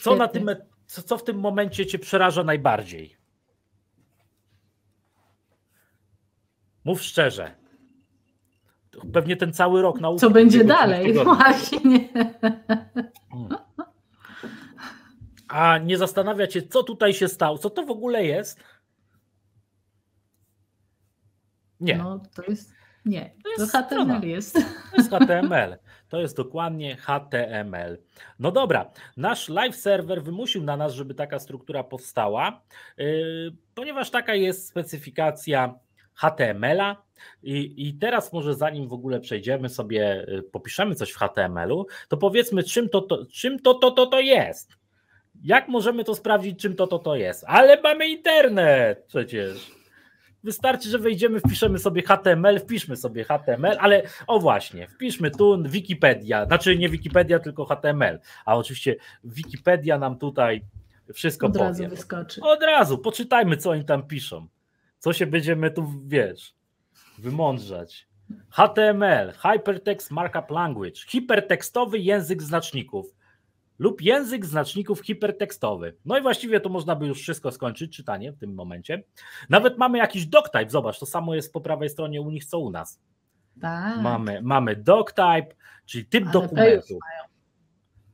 Co, na tym, co w tym momencie Cię przeraża najbardziej? Mów szczerze pewnie ten cały rok nauki. Co będzie dalej, właśnie. Hmm. A nie zastanawiacie, co tutaj się stało, co to w ogóle jest? Nie. No, to jest. Nie, to, jest to HTML jest. To jest HTML. To jest dokładnie HTML. No dobra, nasz live server wymusił na nas, żeby taka struktura powstała, yy, ponieważ taka jest specyfikacja HTML-a. I, I teraz może zanim w ogóle przejdziemy sobie, y, popiszemy coś w HTML-u, to powiedzmy, czym to, to, czym to, to, to, to jest. Jak możemy to sprawdzić, czym to, to, to jest? Ale mamy internet przecież. Wystarczy, że wejdziemy, wpiszemy sobie HTML, wpiszmy sobie HTML, ale o właśnie, wpiszmy tu Wikipedia, znaczy nie Wikipedia, tylko HTML. A oczywiście Wikipedia nam tutaj wszystko Od powie. Od razu wyskoczy. Od razu, poczytajmy, co oni tam piszą. Co się będziemy tu, wiesz, wymądrzać? HTML, Hypertext Markup Language, hipertekstowy język znaczników lub język znaczników hipertekstowy. No i właściwie to można by już wszystko skończyć, czytanie w tym momencie. Nawet mamy jakiś doctype, zobacz, to samo jest po prawej stronie u nich, co u nas. Tak. Mamy, mamy doctype, czyli typ Ale dokumentu. Mają.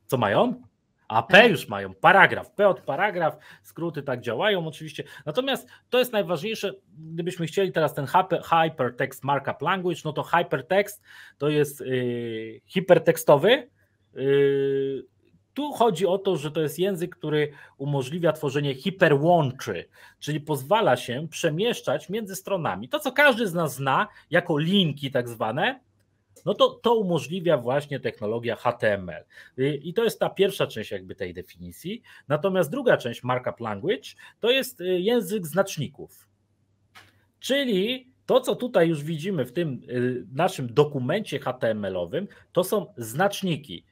Co mają? A P tak. już mają, paragraf, P od paragraf, skróty tak działają oczywiście. Natomiast to jest najważniejsze, gdybyśmy chcieli teraz ten hypertext markup language, no to hypertext to jest yy, hipertekstowy. Yy, tu chodzi o to, że to jest język, który umożliwia tworzenie hiperłączy, czyli pozwala się przemieszczać między stronami. To, co każdy z nas zna jako linki tak zwane, no to to umożliwia właśnie technologia HTML. Y, I to jest ta pierwsza część jakby tej definicji. Natomiast druga część markup language to jest y, język znaczników. Czyli to, co tutaj już widzimy w tym y, naszym dokumencie HTML-owym, to są znaczniki.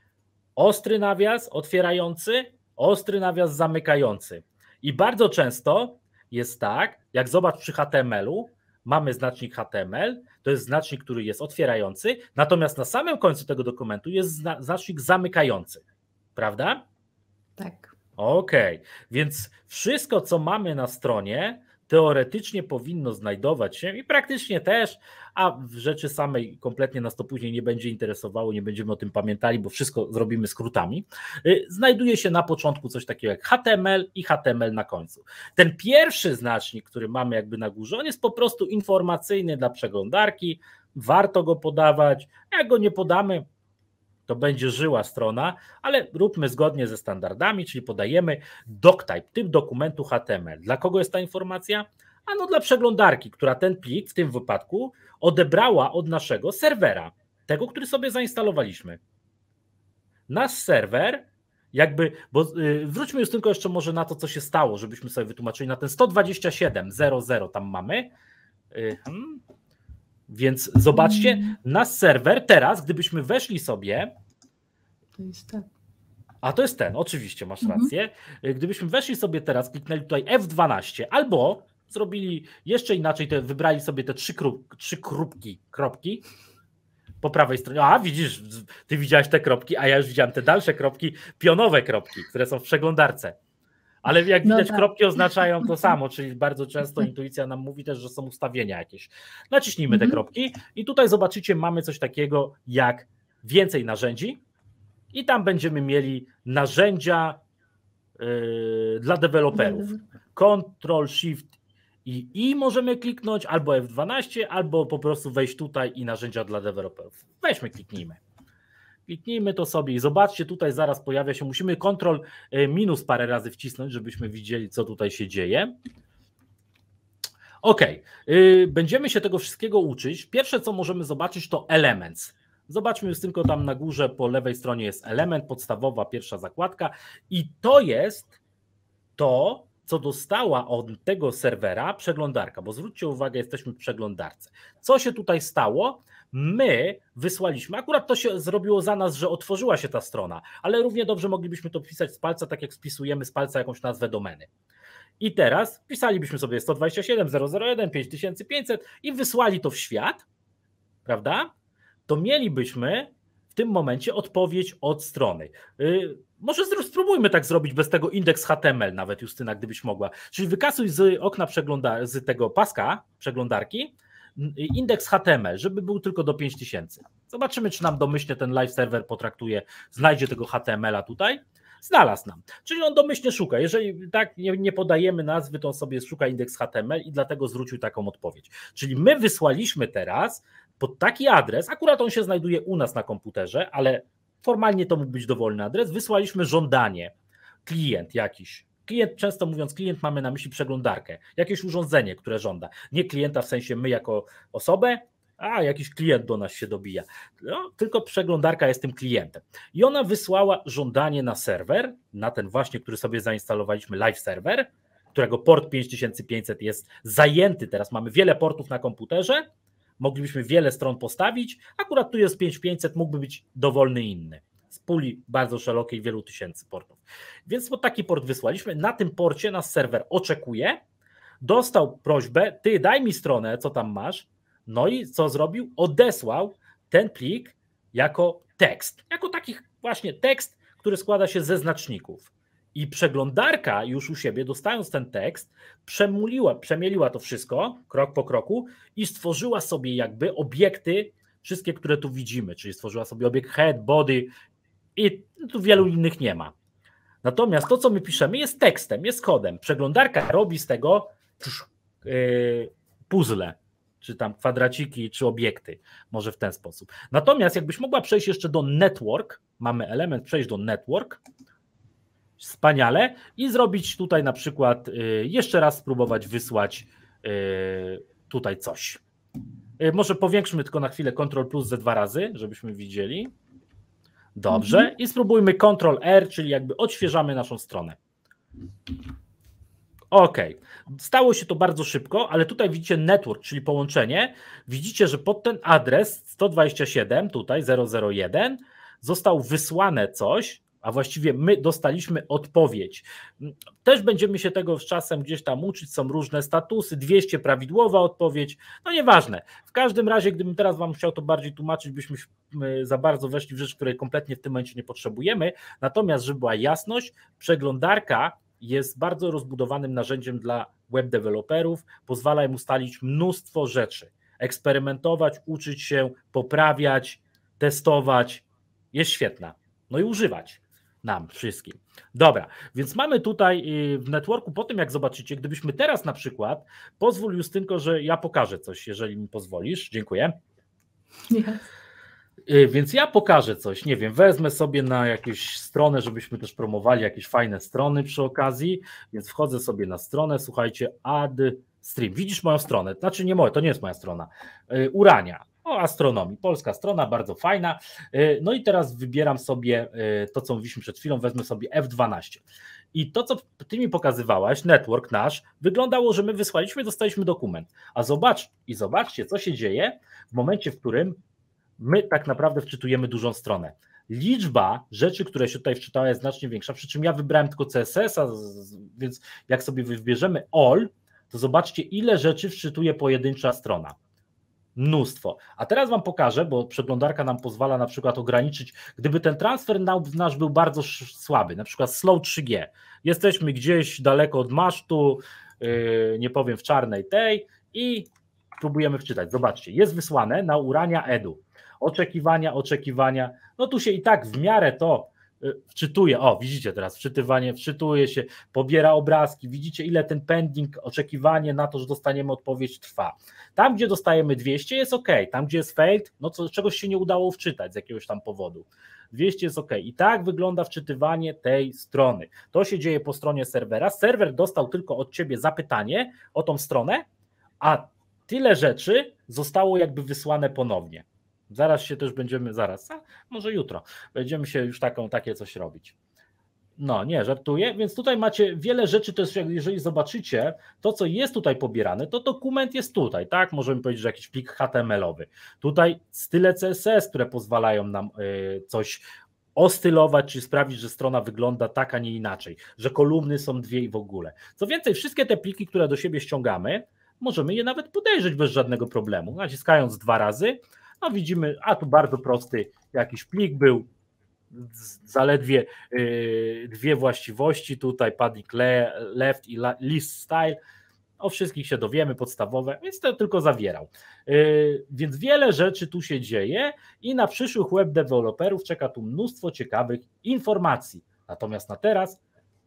Ostry nawias otwierający, ostry nawias zamykający. I bardzo często jest tak, jak zobacz przy HTML-u, mamy znacznik HTML, to jest znacznik, który jest otwierający, natomiast na samym końcu tego dokumentu jest znacznik zamykający, prawda? Tak. Okej, okay. więc wszystko, co mamy na stronie, teoretycznie powinno znajdować się i praktycznie też, a w rzeczy samej kompletnie nas to później nie będzie interesowało, nie będziemy o tym pamiętali, bo wszystko zrobimy skrótami. Y, znajduje się na początku coś takiego jak HTML i HTML na końcu. Ten pierwszy znacznik, który mamy jakby na górze, on jest po prostu informacyjny dla przeglądarki, warto go podawać. Jak go nie podamy, to będzie żyła strona, ale róbmy zgodnie ze standardami, czyli podajemy doctype, typ dokumentu HTML. Dla kogo jest ta informacja? Ano dla przeglądarki, która ten plik w tym wypadku odebrała od naszego serwera, tego, który sobie zainstalowaliśmy. Nasz serwer jakby, bo y, wróćmy już tylko jeszcze może na to, co się stało, żebyśmy sobie wytłumaczyli na ten 127.00 tam mamy. Y, hmm więc zobaczcie, mm. nasz serwer teraz, gdybyśmy weszli sobie. To jest ten. A to jest ten, oczywiście, masz mhm. rację. Gdybyśmy weszli sobie teraz, kliknęli tutaj F12 albo zrobili jeszcze inaczej, te, wybrali sobie te trzy, krup, trzy krupki, kropki po prawej stronie. A widzisz, ty widziałaś te kropki, a ja już widziałem te dalsze kropki, pionowe kropki, które są w przeglądarce. Ale jak no widać, no tak. kropki oznaczają to samo, czyli bardzo często intuicja nam mówi też, że są ustawienia jakieś. Naciśnijmy te mhm. kropki i tutaj zobaczycie, mamy coś takiego jak więcej narzędzi i tam będziemy mieli narzędzia yy, dla deweloperów. Ctrl, Shift i I możemy kliknąć, albo F12, albo po prostu wejść tutaj i narzędzia dla deweloperów. Weźmy, kliknijmy. Kliknijmy to sobie i zobaczcie, tutaj zaraz pojawia się, musimy kontrol e, minus parę razy wcisnąć, żebyśmy widzieli, co tutaj się dzieje. Ok, będziemy się tego wszystkiego uczyć. Pierwsze, co możemy zobaczyć, to Elements. Zobaczmy już tylko tam na górze po lewej stronie jest element, podstawowa pierwsza zakładka i to jest to, co dostała od tego serwera przeglądarka, bo zwróćcie uwagę, jesteśmy w przeglądarce. Co się tutaj stało? my wysłaliśmy. Akurat to się zrobiło za nas, że otworzyła się ta strona, ale równie dobrze moglibyśmy to pisać z palca, tak jak spisujemy z palca jakąś nazwę domeny. I teraz pisalibyśmy sobie 127001 5500 i wysłali to w świat, prawda? To mielibyśmy w tym momencie odpowiedź od strony. Yy, może spróbujmy tak zrobić bez tego indeks HTML nawet Justyna, gdybyś mogła. Czyli wykasuj z okna przegląda z tego paska przeglądarki indeks HTML, żeby był tylko do 5000. Zobaczymy, czy nam domyślnie ten live server potraktuje, znajdzie tego HTML-a tutaj. Znalazł nam. Czyli on domyślnie szuka. Jeżeli tak nie, nie podajemy nazwy, to on sobie szuka indeks HTML i dlatego zwrócił taką odpowiedź. Czyli my wysłaliśmy teraz pod taki adres, akurat on się znajduje u nas na komputerze, ale formalnie to mógł być dowolny adres, wysłaliśmy żądanie. Klient jakiś Klient, często mówiąc klient, mamy na myśli przeglądarkę, jakieś urządzenie, które żąda. Nie klienta w sensie my jako osobę, a jakiś klient do nas się dobija. No, tylko przeglądarka jest tym klientem. I ona wysłała żądanie na serwer, na ten właśnie, który sobie zainstalowaliśmy, live server, którego port 5500 jest zajęty teraz. Mamy wiele portów na komputerze, moglibyśmy wiele stron postawić. Akurat tu jest 5500, mógłby być dowolny inny z puli bardzo szerokiej wielu tysięcy portów. Więc pod taki port wysłaliśmy. Na tym porcie nas serwer oczekuje, dostał prośbę, ty daj mi stronę, co tam masz. No i co zrobił? Odesłał ten plik jako tekst. Jako taki właśnie tekst, który składa się ze znaczników. I przeglądarka już u siebie, dostając ten tekst, przemuliła, przemieliła to wszystko krok po kroku i stworzyła sobie jakby obiekty, wszystkie, które tu widzimy, czyli stworzyła sobie obiekt head, body, i tu wielu innych nie ma. Natomiast to, co my piszemy, jest tekstem, jest kodem. Przeglądarka robi z tego y, puzzle, czy tam kwadraciki, czy obiekty, może w ten sposób. Natomiast jakbyś mogła przejść jeszcze do network, mamy element, przejść do network, wspaniale, i zrobić tutaj na przykład, y, jeszcze raz spróbować wysłać y, tutaj coś. Może powiększmy tylko na chwilę Ctrl plus ze dwa razy, żebyśmy widzieli. Dobrze. Mhm. I spróbujmy Ctrl R, czyli jakby odświeżamy naszą stronę. OK. Stało się to bardzo szybko, ale tutaj widzicie network, czyli połączenie. Widzicie, że pod ten adres 127, tutaj 001, został wysłane coś, a właściwie my dostaliśmy odpowiedź. Też będziemy się tego z czasem gdzieś tam uczyć, są różne statusy, 200 prawidłowa odpowiedź, no nieważne. W każdym razie, gdybym teraz Wam chciał to bardziej tłumaczyć, byśmy e, za bardzo weszli w rzecz, której kompletnie w tym momencie nie potrzebujemy. Natomiast, żeby była jasność, przeglądarka jest bardzo rozbudowanym narzędziem dla web deweloperów, pozwala im ustalić mnóstwo rzeczy, eksperymentować, uczyć się, poprawiać, testować. Jest świetna. No i używać nam wszystkim. Dobra, więc mamy tutaj y, w networku, po tym jak zobaczycie, gdybyśmy teraz na przykład, pozwól Justynko, że ja pokażę coś, jeżeli mi pozwolisz, dziękuję. Yes. Więc ja pokażę coś, nie wiem, wezmę sobie na jakąś stronę, żebyśmy też promowali jakieś fajne strony przy okazji, więc wchodzę sobie na stronę, słuchajcie, ad stream, widzisz moją stronę, znaczy nie moje, to nie jest moja strona, y, Urania, o astronomii. Polska strona, bardzo fajna. Y, no i teraz wybieram sobie y, to, co mówiliśmy przed chwilą, wezmę sobie F12. I to, co ty mi pokazywałaś, network nasz, wyglądało, że my wysłaliśmy, dostaliśmy dokument. A zobacz i zobaczcie, co się dzieje w momencie, w którym my tak naprawdę wczytujemy dużą stronę. Liczba rzeczy, które się tutaj wczytała, jest znacznie większa. Przy czym ja wybrałem tylko CSS-a, więc jak sobie wybierzemy all, to zobaczcie, ile rzeczy wczytuje pojedyncza strona mnóstwo. A teraz Wam pokażę, bo przeglądarka nam pozwala na przykład ograniczyć, gdyby ten transfer nasz był bardzo słaby, na przykład slow 3G, jesteśmy gdzieś daleko od masztu, yy, nie powiem w czarnej tej i próbujemy wczytać. Zobaczcie, jest wysłane na urania edu. Oczekiwania, oczekiwania. No tu się i tak w miarę to Y, wczytuje, o widzicie teraz, wczytywanie, wczytuje się, pobiera obrazki, widzicie ile ten pending, oczekiwanie na to, że dostaniemy odpowiedź trwa. Tam, gdzie dostajemy 200 jest ok, tam, gdzie jest failed, no co, czegoś się nie udało wczytać z jakiegoś tam powodu. 200 jest ok. I tak wygląda wczytywanie tej strony. To się dzieje po stronie serwera. Serwer dostał tylko od ciebie zapytanie o tą stronę, a tyle rzeczy zostało jakby wysłane ponownie. Zaraz się też będziemy, zaraz, może jutro, będziemy się już taką, takie coś robić. No, nie, żartuję. Więc tutaj macie wiele rzeczy też, jeżeli zobaczycie to, co jest tutaj pobierane, to dokument jest tutaj, tak? Możemy powiedzieć, że jakiś plik HTML-owy. Tutaj style CSS, które pozwalają nam y, coś ostylować, czy sprawić, że strona wygląda tak, a nie inaczej, że kolumny są dwie i w ogóle. Co więcej, wszystkie te pliki, które do siebie ściągamy, możemy je nawet podejrzeć bez żadnego problemu, naciskając dwa razy, no widzimy, a tu bardzo prosty jakiś plik był, zaledwie yy, dwie właściwości tutaj, padding left i list style, o wszystkich się dowiemy, podstawowe, więc to tylko zawierał. Yy, więc wiele rzeczy tu się dzieje i na przyszłych web deweloperów czeka tu mnóstwo ciekawych informacji. Natomiast na teraz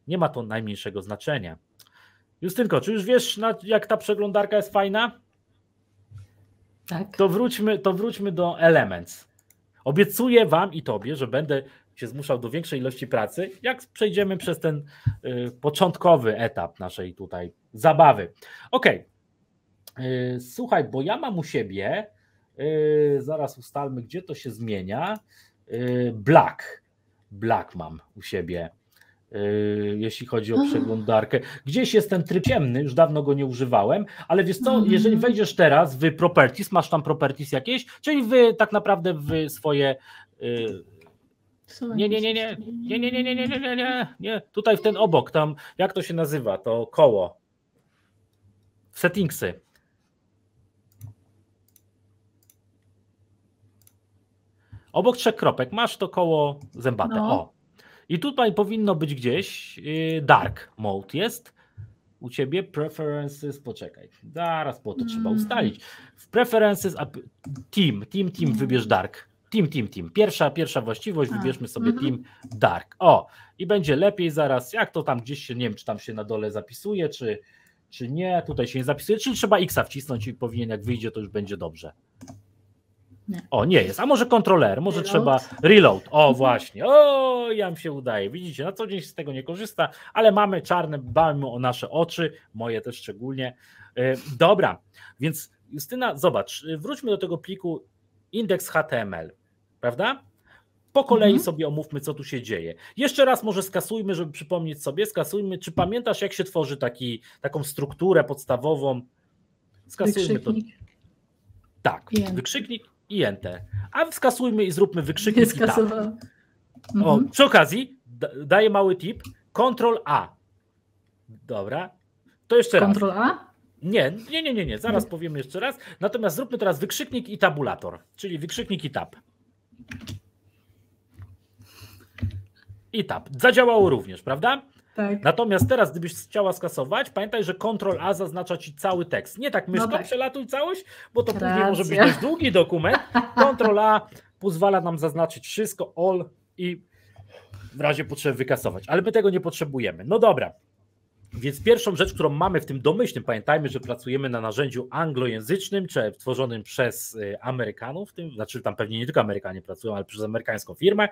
nie ma to najmniejszego znaczenia. Justynko, czy już wiesz, jak ta przeglądarka jest fajna? Tak. To, wróćmy, to wróćmy do Elements. Obiecuję Wam i Tobie, że będę się zmuszał do większej ilości pracy, jak przejdziemy przez ten y, początkowy etap naszej tutaj zabawy. Ok. Y, słuchaj, bo ja mam u siebie, y, zaraz ustalmy, gdzie to się zmienia. Y, Black. Black mam u siebie jeśli chodzi o przeglądarkę. Gdzieś jest ten tryb ciemny, już dawno go nie używałem, ale wiesz co, jeżeli wejdziesz teraz w properties, masz tam properties jakieś, czyli wy tak naprawdę w swoje nie, nie, nie, nie, nie, nie, nie, nie, nie, nie, nie, nie, tutaj w ten obok, tam, jak to się nazywa, to koło, settingsy. Obok trzech kropek masz to koło zębate, o, i tutaj powinno być gdzieś y, dark mode jest u ciebie preferences, poczekaj, zaraz po to mm. trzeba ustalić. W preferences team, team, team mm. wybierz dark. Team, team, team. Pierwsza, pierwsza właściwość, A. Tak. wybierzmy sobie mm -hmm. team dark. O, i będzie lepiej zaraz, jak to tam gdzieś się, nie wiem, czy tam się na dole zapisuje, czy, czy nie, tutaj się nie zapisuje, czyli trzeba X wcisnąć i powinien, jak wyjdzie, to już będzie dobrze. O, nie jest. A może kontroler, może reload. trzeba reload. O, mhm. właśnie. O, jam się udaje. Widzicie, na co dzień się z tego nie korzysta, ale mamy czarne, dbamy o nasze oczy, moje też szczególnie. Y, dobra, więc Justyna, zobacz, y, wróćmy do tego pliku indeks HTML, prawda? Po kolei mhm. sobie omówmy, co tu się dzieje. Jeszcze raz może skasujmy, żeby przypomnieć sobie, skasujmy, czy pamiętasz, jak się tworzy taki, taką strukturę podstawową? Skasujmy wykrzyknik. to. Tak, Wiem. wykrzyknik, i enter. A wskasujmy i zróbmy wykrzyknik i tab. Mhm. O, przy okazji daję mały tip. Ctrl A. Dobra. To jeszcze raz. Ctrl A? Nie, nie, nie, nie, nie. Zaraz nie. powiemy jeszcze raz. Natomiast zróbmy teraz wykrzyknik i tabulator, czyli wykrzyknik i tab. I tab. Zadziałało również, prawda? Tak. Natomiast teraz, gdybyś chciała skasować, pamiętaj, że Ctrl A zaznacza ci cały tekst. Nie tak myszką no tak. przelatuj całość, bo to Racja. później może być dość długi dokument. Ctrl A pozwala nam zaznaczyć wszystko, all i w razie potrzeby wykasować, ale my tego nie potrzebujemy. No dobra. Więc pierwszą rzecz, którą mamy w tym domyślnym, pamiętajmy, że pracujemy na narzędziu anglojęzycznym, czy tworzonym przez y, Amerykanów, tym, znaczy tam pewnie nie tylko Amerykanie pracują, ale przez amerykańską firmę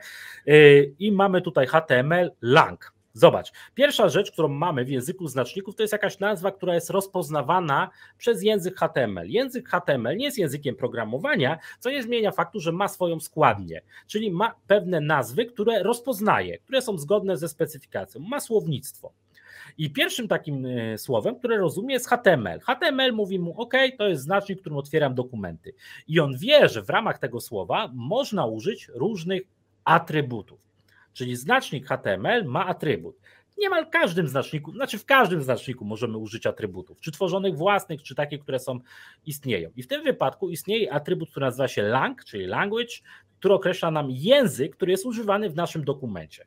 y, i mamy tutaj HTML lang. Zobacz, pierwsza rzecz, którą mamy w języku znaczników, to jest jakaś nazwa, która jest rozpoznawana przez język HTML. Język HTML nie jest językiem programowania, co nie zmienia faktu, że ma swoją składnię, czyli ma pewne nazwy, które rozpoznaje, które są zgodne ze specyfikacją, ma słownictwo. I pierwszym takim e, słowem, które rozumie, jest HTML. HTML mówi mu, OK, to jest znacznik, którym otwieram dokumenty. I on wie, że w ramach tego słowa można użyć różnych atrybutów. Czyli znacznik HTML ma atrybut. Niemal każdym znaczniku, znaczy w każdym znaczniku możemy użyć atrybutów, czy tworzonych własnych, czy takie, które są istnieją. I w tym wypadku istnieje atrybut, który nazywa się lang, czyli language, który określa nam język, który jest używany w naszym dokumencie.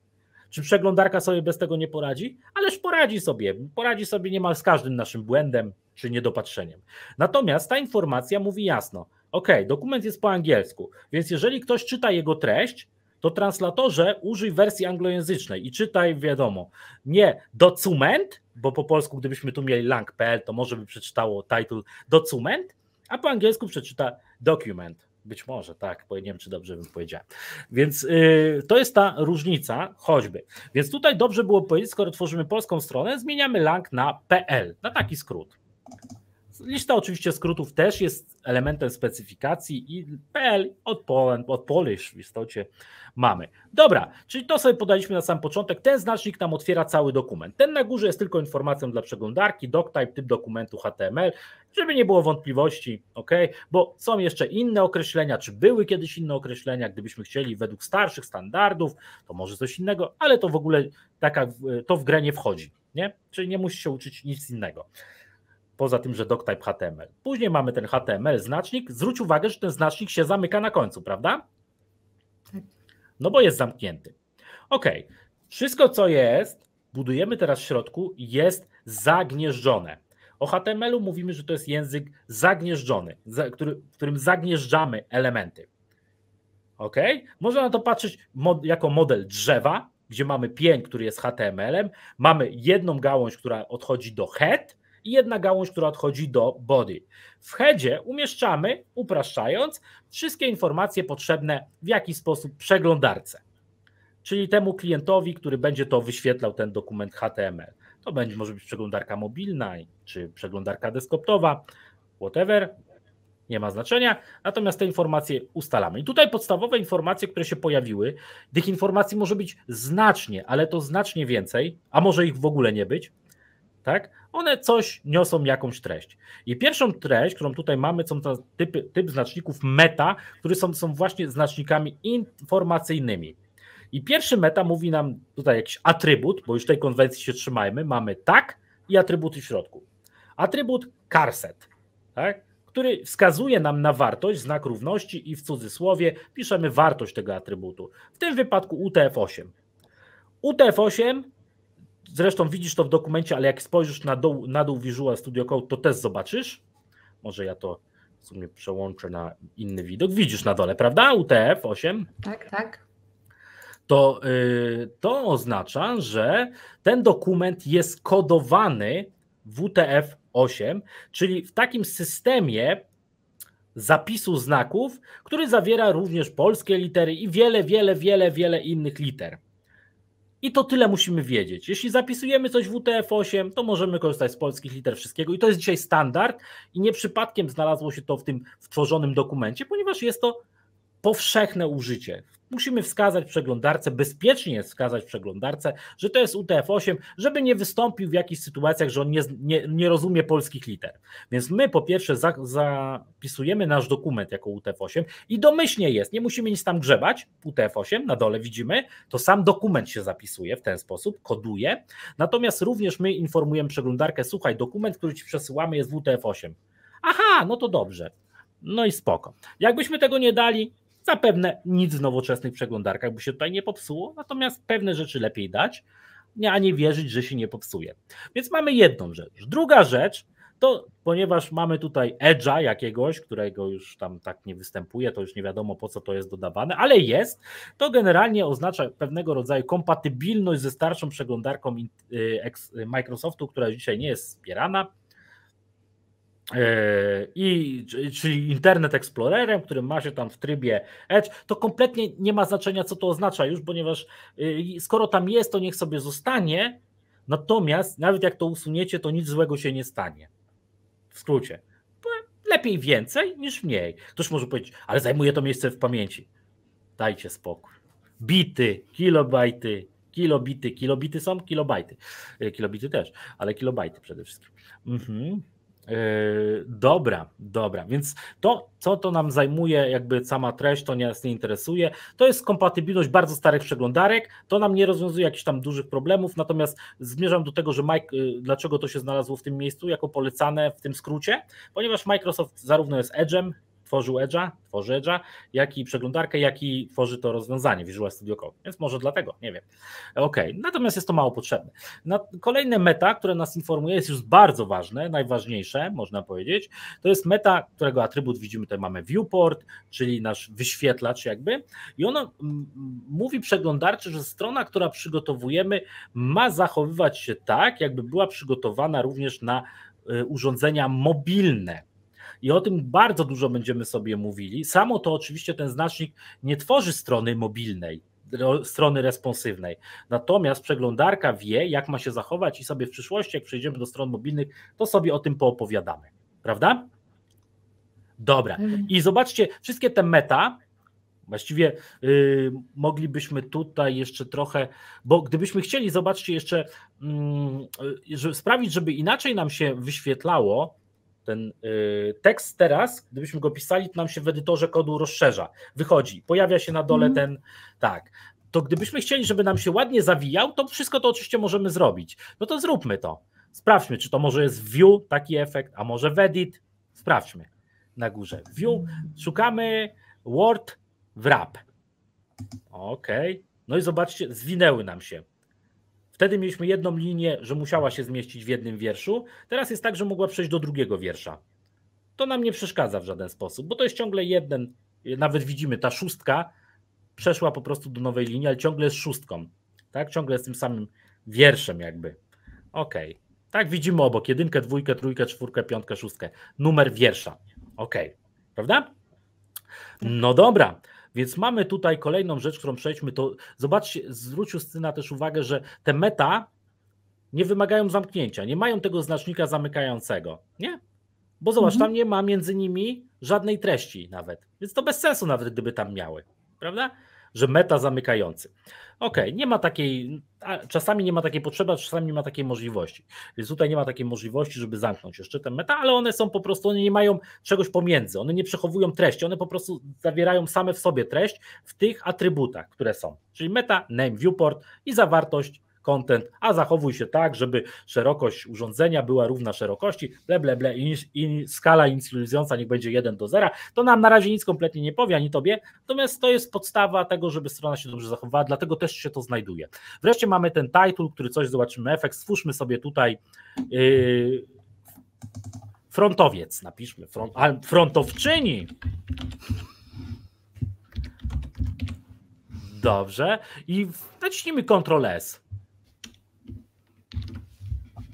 Czy przeglądarka sobie bez tego nie poradzi? Ależ poradzi sobie. Poradzi sobie niemal z każdym naszym błędem czy niedopatrzeniem. Natomiast ta informacja mówi jasno: OK, dokument jest po angielsku, więc jeżeli ktoś czyta jego treść, to translatorze użyj wersji anglojęzycznej i czytaj, wiadomo, nie document, bo po polsku gdybyśmy tu mieli lang.pl, to może by przeczytało title document, a po angielsku przeczyta document. Być może, tak, bo nie wiem, czy dobrze bym powiedział. Więc yy, to jest ta różnica, choćby. Więc tutaj dobrze było powiedzieć, skoro tworzymy polską stronę, zmieniamy lang na PL, na taki skrót. Lista oczywiście skrótów też jest elementem specyfikacji i PL od, Poland, od Polish w istocie mamy. Dobra, czyli to sobie podaliśmy na sam początek. Ten znacznik nam otwiera cały dokument. Ten na górze jest tylko informacją dla przeglądarki, doctype, typ dokumentu HTML, żeby nie było wątpliwości, ok? Bo są jeszcze inne określenia, czy były kiedyś inne określenia, gdybyśmy chcieli według starszych standardów, to może coś innego, ale to w ogóle taka, to w grę nie wchodzi, nie? Czyli nie musi się uczyć nic innego poza tym, że doctype HTML. Później mamy ten HTML znacznik. Zwróć uwagę, że ten znacznik się zamyka na końcu, prawda? Tak. No bo jest zamknięty. Ok, wszystko co jest, budujemy teraz w środku, jest zagnieżdżone. O HTML-u mówimy, że to jest język zagnieżdżony, w którym zagnieżdżamy elementy. Ok? Można na to patrzeć jako model drzewa, gdzie mamy pień, który jest HTML-em, mamy jedną gałąź, która odchodzi do head, i jedna gałąź, która odchodzi do body. W headzie umieszczamy, upraszczając, wszystkie informacje potrzebne w jakiś sposób przeglądarce, czyli temu klientowi, który będzie to wyświetlał, ten dokument HTML. To będzie może być przeglądarka mobilna, czy przeglądarka desktopowa, whatever, nie ma znaczenia, natomiast te informacje ustalamy. I tutaj podstawowe informacje, które się pojawiły, tych informacji może być znacznie, ale to znacznie więcej, a może ich w ogóle nie być, tak? one coś niosą jakąś treść. I pierwszą treść, którą tutaj mamy, są to typy, typ znaczników meta, które są, są właśnie znacznikami informacyjnymi. I pierwszy meta mówi nam tutaj jakiś atrybut, bo już tej konwencji się trzymajmy, mamy tak i atrybuty w środku. Atrybut carset, tak? który wskazuje nam na wartość, znak równości i w cudzysłowie piszemy wartość tego atrybutu. W tym wypadku UTF-8. UTF-8 Zresztą widzisz to w dokumencie, ale jak spojrzysz na dół, na dół Visual Studio Code, to też zobaczysz. Może ja to w sumie przełączę na inny widok. Widzisz na dole, prawda? UTF 8. Tak, tak. To, yy, to oznacza, że ten dokument jest kodowany w UTF 8, czyli w takim systemie zapisu znaków, który zawiera również polskie litery i wiele, wiele, wiele, wiele innych liter. I to tyle musimy wiedzieć. Jeśli zapisujemy coś w UTF-8, to możemy korzystać z polskich liter wszystkiego i to jest dzisiaj standard i nie przypadkiem znalazło się to w tym wtworzonym dokumencie, ponieważ jest to powszechne użycie. Musimy wskazać przeglądarce, bezpiecznie wskazać przeglądarce, że to jest UTF-8, żeby nie wystąpił w jakichś sytuacjach, że on nie, nie, nie rozumie polskich liter. Więc my po pierwsze za, zapisujemy nasz dokument jako UTF-8 i domyślnie jest, nie musimy nic tam grzebać, UTF-8 na dole widzimy, to sam dokument się zapisuje w ten sposób, koduje, natomiast również my informujemy przeglądarkę, słuchaj, dokument, który Ci przesyłamy jest w UTF-8. Aha, no to dobrze. No i spoko. Jakbyśmy tego nie dali, Zapewne nic w nowoczesnych przeglądarkach by się tutaj nie popsuło, natomiast pewne rzeczy lepiej dać, a nie wierzyć, że się nie popsuje. Więc mamy jedną rzecz. Druga rzecz, to ponieważ mamy tutaj edge'a jakiegoś, którego już tam tak nie występuje, to już nie wiadomo po co to jest dodawane, ale jest, to generalnie oznacza pewnego rodzaju kompatybilność ze starszą przeglądarką y, Microsoftu, która dzisiaj nie jest wspierana, E, i, czyli Internet Explorerem, który ma się tam w trybie Edge, to kompletnie nie ma znaczenia, co to oznacza już, ponieważ y, skoro tam jest, to niech sobie zostanie, natomiast nawet jak to usuniecie, to nic złego się nie stanie. W skrócie. Lepiej więcej niż mniej. Ktoś może powiedzieć, ale zajmuje to miejsce w pamięci. Dajcie spokój. Bity, kilobajty, kilobity, kilobity są kilobajty. Y, kilobity też, ale kilobajty przede wszystkim. Mhm. Yy, dobra, dobra, więc to, co to nam zajmuje, jakby sama treść, to nas nie interesuje. To jest kompatybilność bardzo starych przeglądarek, to nam nie rozwiązuje jakichś tam dużych problemów, natomiast zmierzam do tego, że Mike, yy, dlaczego to się znalazło w tym miejscu, jako polecane w tym skrócie, ponieważ Microsoft zarówno jest Edge'em, tworzył Edge'a, tworzy Edge'a, jak i przeglądarkę, jak i tworzy to rozwiązanie Visual Studio Code. Więc może dlatego, nie wiem. Okej, okay. natomiast jest to mało potrzebne. kolejne meta, które nas informuje, jest już bardzo ważne, najważniejsze, można powiedzieć. To jest meta, którego atrybut widzimy, tutaj mamy viewport, czyli nasz wyświetlacz jakby. I ono mówi przeglądarczy, że strona, która przygotowujemy, ma zachowywać się tak, jakby była przygotowana również na y, urządzenia mobilne i o tym bardzo dużo będziemy sobie mówili. Samo to oczywiście ten znacznik nie tworzy strony mobilnej, strony responsywnej. Natomiast przeglądarka wie, jak ma się zachować i sobie w przyszłości, jak przejdziemy do stron mobilnych, to sobie o tym poopowiadamy. Prawda? Dobra. Mhm. I zobaczcie, wszystkie te meta, Właściwie yy, moglibyśmy tutaj jeszcze trochę, bo gdybyśmy chcieli, zobaczcie jeszcze, yy, żeby sprawić, żeby inaczej nam się wyświetlało, ten y, tekst teraz, gdybyśmy go pisali, to nam się w edytorze kodu rozszerza, wychodzi, pojawia się na dole mhm. ten, tak. To gdybyśmy chcieli, żeby nam się ładnie zawijał, to wszystko to oczywiście możemy zrobić. No to zróbmy to. Sprawdźmy, czy to może jest w view taki efekt, a może w edit. Sprawdźmy na górze. View, szukamy Word Wrap. Ok. No i zobaczcie, zwinęły nam się Wtedy mieliśmy jedną linię, że musiała się zmieścić w jednym wierszu. Teraz jest tak, że mogła przejść do drugiego wiersza. To nam nie przeszkadza w żaden sposób, bo to jest ciągle jeden, nawet widzimy, ta szóstka przeszła po prostu do nowej linii, ale ciągle jest szóstką. Tak? Ciągle jest tym samym wierszem jakby. Okej. Okay. Tak widzimy obok. Jedynkę, dwójkę, trójkę, czwórkę, piątkę, szóstkę. Numer wiersza. Okej. Okay. Prawda? No dobra. Więc mamy tutaj kolejną rzecz, którą przejdźmy, to zobaczcie, zwrócił Scyna też uwagę, że te meta nie wymagają zamknięcia, nie mają tego znacznika zamykającego, nie? Bo zobacz, mhm. tam nie ma między nimi żadnej treści nawet, więc to bez sensu nawet gdyby tam miały, prawda? że meta zamykający. Okej, okay, nie ma takiej, czasami nie ma takiej potrzeby, czasami nie ma takiej możliwości. Więc tutaj nie ma takiej możliwości, żeby zamknąć jeszcze te meta, ale one są po prostu, one nie mają czegoś pomiędzy, one nie przechowują treści, one po prostu zawierają same w sobie treść w tych atrybutach, które są. Czyli meta, name, viewport i zawartość content, a zachowuj się tak, żeby szerokość urządzenia była równa szerokości, ble, ble, ble, i, skala inicjalizująca niech będzie 1 do 0, to nam na razie nic kompletnie nie powie, ani tobie, natomiast to jest podstawa tego, żeby strona się dobrze zachowała. dlatego też się to znajduje. Wreszcie mamy ten title, który coś zobaczymy, efekt, stwórzmy sobie tutaj yy, frontowiec, napiszmy, front, frontowczyni, Dobrze. I wcisnijmy Ctrl S.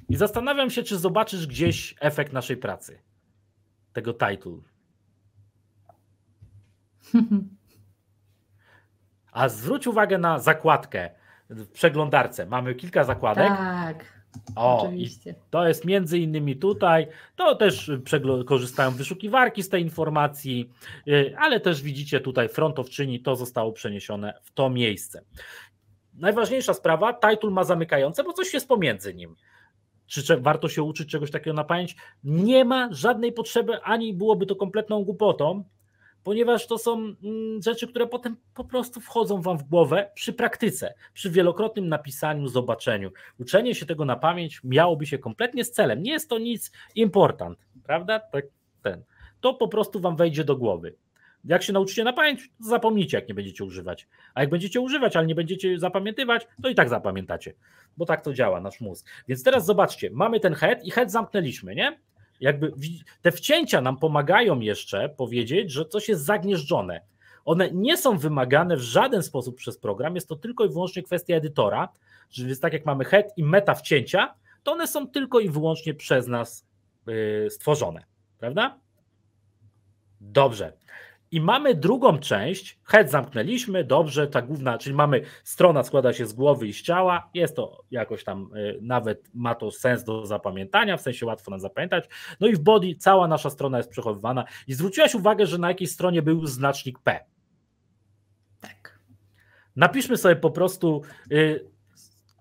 I zastanawiam się, czy zobaczysz gdzieś efekt naszej pracy. Tego title. A zwróć uwagę na zakładkę w przeglądarce. Mamy kilka zakładek. Tak. O, oczywiście. to jest między innymi tutaj. To też korzystają wyszukiwarki z tej informacji, y, ale też widzicie tutaj frontowczyni, to zostało przeniesione w to miejsce. Najważniejsza sprawa, title ma zamykające, bo coś jest pomiędzy nim czy warto się uczyć czegoś takiego na pamięć? Nie ma żadnej potrzeby, ani byłoby to kompletną głupotą, ponieważ to są mm, rzeczy, które potem po prostu wchodzą wam w głowę przy praktyce, przy wielokrotnym napisaniu, zobaczeniu. Uczenie się tego na pamięć miałoby się kompletnie z celem. Nie jest to nic important, prawda? Tak ten. To po prostu wam wejdzie do głowy. Jak się nauczycie na pamięć, zapomnijcie, jak nie będziecie używać. A jak będziecie używać, ale nie będziecie zapamiętywać, to i tak zapamiętacie, bo tak to działa nasz mózg. Więc teraz zobaczcie, mamy ten head i head zamknęliśmy, nie? Jakby te wcięcia nam pomagają jeszcze powiedzieć, że coś jest zagnieżdżone. One nie są wymagane w żaden sposób przez program, jest to tylko i wyłącznie kwestia edytora, więc tak jak mamy head i meta wcięcia, to one są tylko i wyłącznie przez nas y, stworzone, prawda? Dobrze. I mamy drugą część, head zamknęliśmy, dobrze, ta główna, czyli mamy, strona składa się z głowy i z ciała, jest to jakoś tam, e, nawet ma to sens do zapamiętania, w sensie łatwo nam zapamiętać, no i w body cała nasza strona jest przechowywana i zwróciłaś uwagę, że na jakiej stronie był znacznik P. Tak. Napiszmy sobie po prostu, y,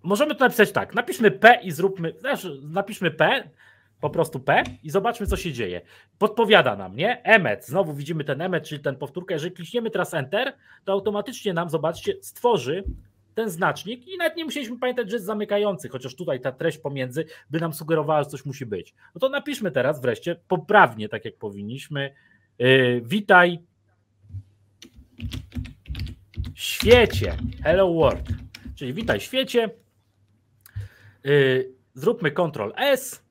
możemy to napisać tak, napiszmy P i zróbmy, znaczy napiszmy P, po prostu P i zobaczmy, co się dzieje. Podpowiada nam, nie? Emet, znowu widzimy ten emet, czyli ten powtórkę. Jeżeli klikniemy teraz Enter, to automatycznie nam, zobaczcie, stworzy ten znacznik i nawet nie musieliśmy pamiętać, że jest zamykający, chociaż tutaj ta treść pomiędzy by nam sugerowała, że coś musi być. No to napiszmy teraz wreszcie poprawnie, tak jak powinniśmy. Yy, witaj świecie. Hello world. Czyli witaj świecie. Yy, zróbmy Ctrl S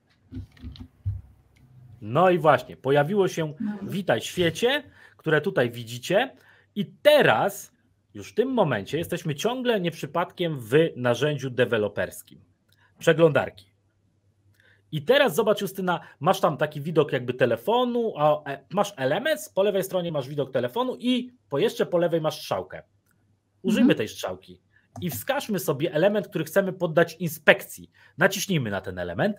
no i właśnie, pojawiło się Witaj Świecie, które tutaj widzicie. I teraz, już w tym momencie, jesteśmy ciągle nieprzypadkiem w narzędziu deweloperskim. Przeglądarki. I teraz zobacz, Justyna, masz tam taki widok jakby telefonu, a e, masz element po lewej stronie masz widok telefonu i po jeszcze po lewej masz strzałkę. Użyjmy mhm. tej strzałki i wskażmy sobie element, który chcemy poddać inspekcji. Naciśnijmy na ten element.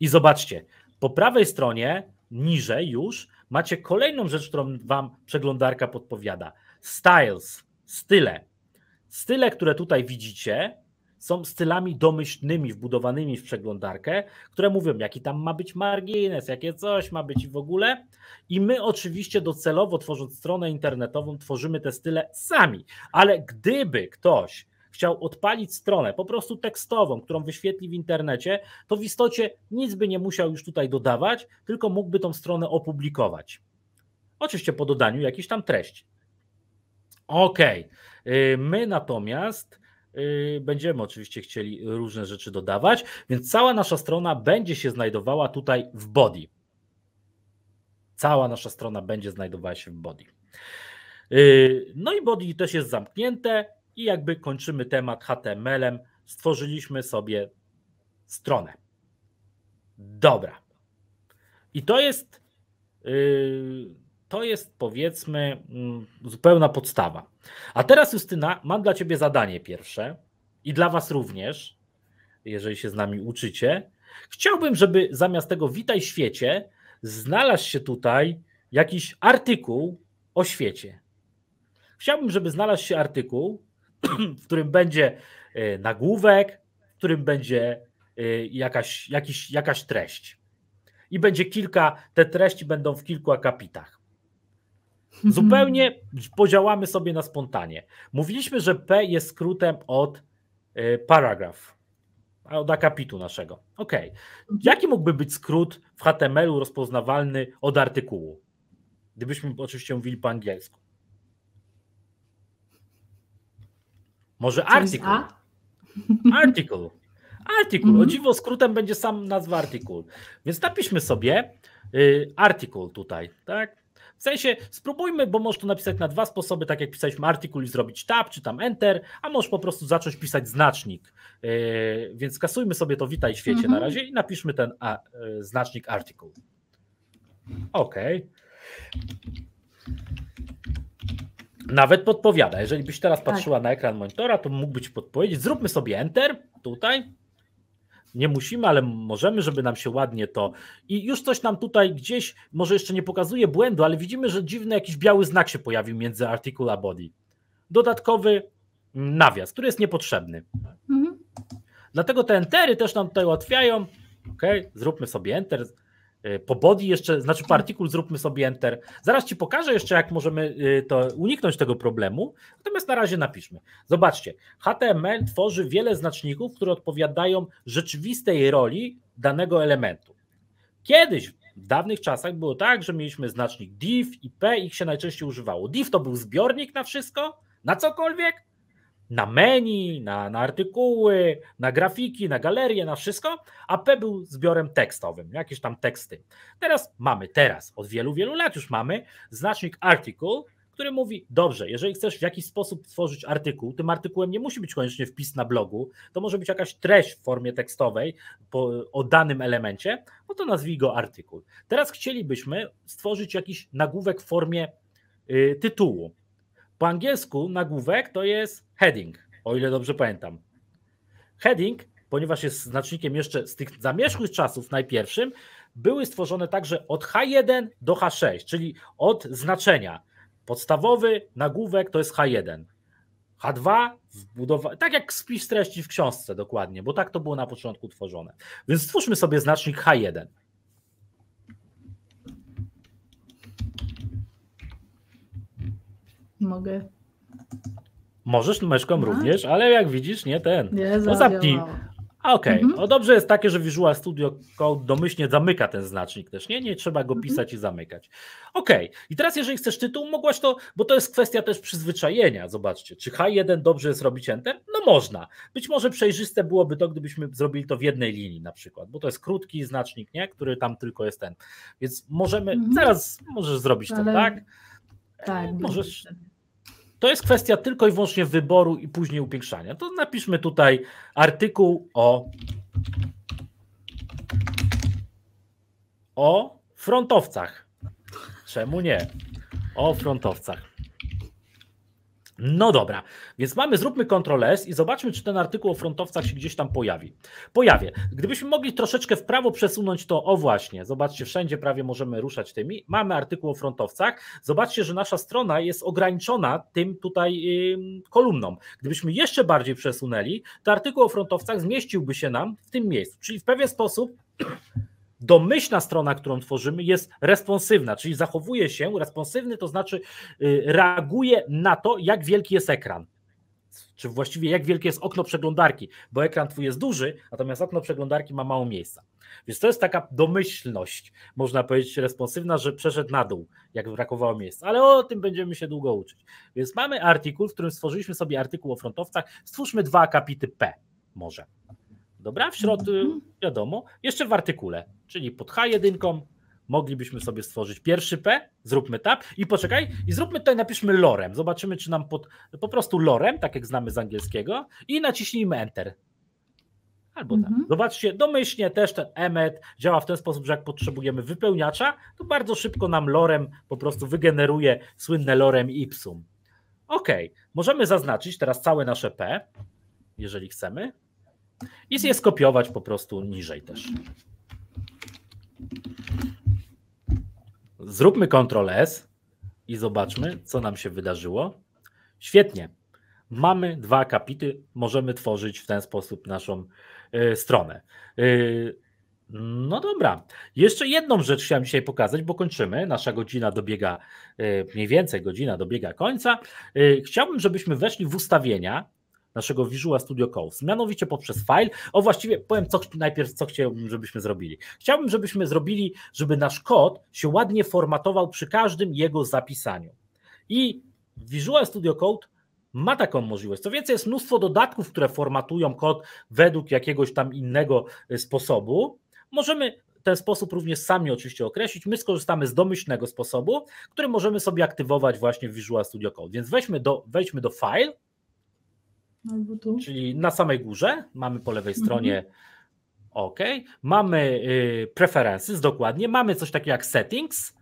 I zobaczcie, po prawej stronie, niżej już, macie kolejną rzecz, którą wam przeglądarka podpowiada. Styles, style. Style, które tutaj widzicie, są stylami domyślnymi, wbudowanymi w przeglądarkę, które mówią, jaki tam ma być margines, jakie coś ma być i w ogóle. I my oczywiście docelowo, tworząc stronę internetową, tworzymy te style sami. Ale gdyby ktoś chciał odpalić stronę po prostu tekstową, którą wyświetli w internecie, to w istocie nic by nie musiał już tutaj dodawać, tylko mógłby tą stronę opublikować. Oczywiście po dodaniu jakiejś tam treści. OK. My natomiast y, będziemy oczywiście chcieli różne rzeczy dodawać, więc cała nasza strona będzie się znajdowała tutaj w body. Cała nasza strona będzie znajdowała się w body. Y, no i body też jest zamknięte i jakby kończymy temat HTML-em. Stworzyliśmy sobie stronę. Dobra. I to jest, yy, to jest powiedzmy mm, zupełna podstawa. A teraz, Justyna, mam dla Ciebie zadanie pierwsze i dla Was również, jeżeli się z nami uczycie. Chciałbym, żeby zamiast tego Witaj Świecie znalazł się tutaj jakiś artykuł o świecie. Chciałbym, żeby znalazł się artykuł w którym będzie e, nagłówek, w którym będzie e, jakaś, jakiś, jakaś treść. I będzie kilka, te treści będą w kilku akapitach. Zupełnie podziałamy sobie na spontanie. Mówiliśmy, że P jest skrótem od e, paragraf, od akapitu naszego. Ok. Jaki mógłby być skrót w HTML-u rozpoznawalny od artykułu? Gdybyśmy oczywiście mówili po angielsku. Może artykuł. Artykuł. Artykuł. Mhm. O dziwo, skrótem będzie sam nazwa article. Więc napiszmy sobie article y, artykuł tutaj, tak? W sensie spróbujmy, bo możesz to napisać na dwa sposoby, tak jak pisaliśmy artykuł i zrobić tab, czy tam enter, a możesz po prostu zacząć pisać znacznik. Y, więc kasujmy sobie to witaj świecie mm -hmm. na mhm. razie i napiszmy ten y, znacznik artykuł. Okej. Okay. Nawet podpowiada. Jeżeli byś teraz tak. patrzyła tak. na ekran monitora, to mógłbyś podpowiedzieć. Zróbmy sobie Enter tutaj. Nie musimy, ale możemy, żeby nam się ładnie to. I już coś nam tutaj gdzieś, może jeszcze nie pokazuje błędu, ale widzimy, że dziwny jakiś biały znak się pojawił między artykuł a body. Dodatkowy nawias, który jest niepotrzebny. Mhm. Dlatego te entery też nam tutaj ułatwiają. Ok, zróbmy sobie enter. Y, po body jeszcze, znaczy po mhm. artykuł zróbmy sobie enter. Zaraz Ci pokażę jeszcze, jak możemy y, to uniknąć tego problemu, natomiast na razie napiszmy. Zobaczcie, HTML tworzy wiele znaczników, które odpowiadają rzeczywistej roli danego elementu. Kiedyś, w dawnych czasach było tak, że mieliśmy znacznik div i p, ich się najczęściej używało. Div to był zbiornik na wszystko, na cokolwiek, na menu, na, na artykuły, na grafiki, na galerie, na wszystko, a P był zbiorem tekstowym, jakieś tam teksty. Teraz mamy, teraz, od wielu, wielu lat już mamy znacznik artykuł, który mówi, dobrze, jeżeli chcesz w jakiś sposób tworzyć artykuł, tym artykułem nie musi być koniecznie wpis na blogu, to może być jakaś treść w formie tekstowej po, o danym elemencie, no to nazwij go artykuł. Teraz chcielibyśmy stworzyć jakiś nagłówek w formie y, tytułu, po angielsku nagłówek to jest heading, o ile dobrze pamiętam. Heading, ponieważ jest znacznikiem jeszcze z tych zamierzchłych czasów najpierwszym, były stworzone także od H1 do H6, czyli od znaczenia. Podstawowy nagłówek to jest H1. H2 wbudowa... tak jak spis treści w książce dokładnie, bo tak to było na początku tworzone. Więc stwórzmy sobie znacznik H1. Mogę. Możesz myszką no. również, ale jak widzisz, nie ten. Nie no zapnij. Okej, okay. mhm. No dobrze jest takie, że Visual Studio Code domyślnie zamyka ten znacznik też, nie? Nie trzeba go mhm. pisać mhm. i zamykać. Okej, okay. i teraz jeżeli chcesz tytuł, mogłaś to, bo to jest kwestia też przyzwyczajenia, zobaczcie. Czy H1 dobrze jest robić Enter? No można. Być może przejrzyste byłoby to, gdybyśmy zrobili to w jednej linii na przykład, bo to jest krótki znacznik, nie? Który tam tylko jest ten. Więc możemy, mhm. zaraz możesz zrobić Ale... to, tak? Tak. E, możesz... To jest kwestia tylko i wyłącznie wyboru i później upiększania. To napiszmy tutaj artykuł o o frontowcach. Czemu nie? O frontowcach. No dobra, więc mamy, zróbmy Ctrl S i zobaczmy, czy ten artykuł o frontowcach się gdzieś tam pojawi. Pojawię. Gdybyśmy mogli troszeczkę w prawo przesunąć to, o właśnie, zobaczcie, wszędzie prawie możemy ruszać tymi. Mamy artykuł o frontowcach. Zobaczcie, że nasza strona jest ograniczona tym tutaj yy, kolumną. Gdybyśmy jeszcze bardziej przesunęli, to artykuł o frontowcach zmieściłby się nam w tym miejscu. Czyli w pewien sposób domyślna strona, którą tworzymy, jest responsywna, czyli zachowuje się, responsywny to znaczy y, reaguje na to, jak wielki jest ekran. Czy właściwie jak wielkie jest okno przeglądarki, bo ekran twój jest duży, natomiast okno przeglądarki ma mało miejsca. Więc to jest taka domyślność, można powiedzieć, responsywna, że przeszedł na dół, jak brakowało miejsca. Ale o tym będziemy się długo uczyć. Więc mamy artykuł, w którym stworzyliśmy sobie artykuł o frontowcach. Stwórzmy dwa akapity P może. Dobra, w środku, mhm. wiadomo, jeszcze w artykule, czyli pod H1 moglibyśmy sobie stworzyć pierwszy P, zróbmy tab i poczekaj, i zróbmy tutaj, napiszmy lorem, zobaczymy czy nam pod, po prostu lorem, tak jak znamy z angielskiego i naciśnijmy Enter. Albo tak. Mhm. Zobaczcie, domyślnie też ten emet działa w ten sposób, że jak potrzebujemy wypełniacza, to bardzo szybko nam lorem po prostu wygeneruje słynne lorem ipsum. Ok, możemy zaznaczyć teraz całe nasze P, jeżeli chcemy i je skopiować po prostu niżej też. Zróbmy Ctrl S i zobaczmy, co nam się wydarzyło. Świetnie. Mamy dwa akapity, możemy tworzyć w ten sposób naszą y, stronę. Y, no dobra, jeszcze jedną rzecz chciałem dzisiaj pokazać, bo kończymy. Nasza godzina dobiega, e, mniej więcej godzina dobiega końca. Chciałbym, żebyśmy weszli w ustawienia naszego Visual Studio Code. Mianowicie poprzez file, o właściwie powiem co, najpierw, co chciałbym, żebyśmy zrobili. Chciałbym, żebyśmy zrobili, żeby nasz kod się ładnie formatował przy każdym jego zapisaniu. I Visual Studio Code ma taką możliwość. Co więcej, jest mnóstwo dodatków, które formatują kod według jakiegoś tam innego y, sposobu. Możemy ten sposób również sami oczywiście określić. My skorzystamy z domyślnego sposobu, który możemy sobie aktywować właśnie w Visual Studio Code. Więc weźmy do, wejdźmy do File Albo tu. Czyli na samej górze mamy po lewej mhm. stronie mhm. OK, mamy y, preferences dokładnie, mamy coś takiego jak settings.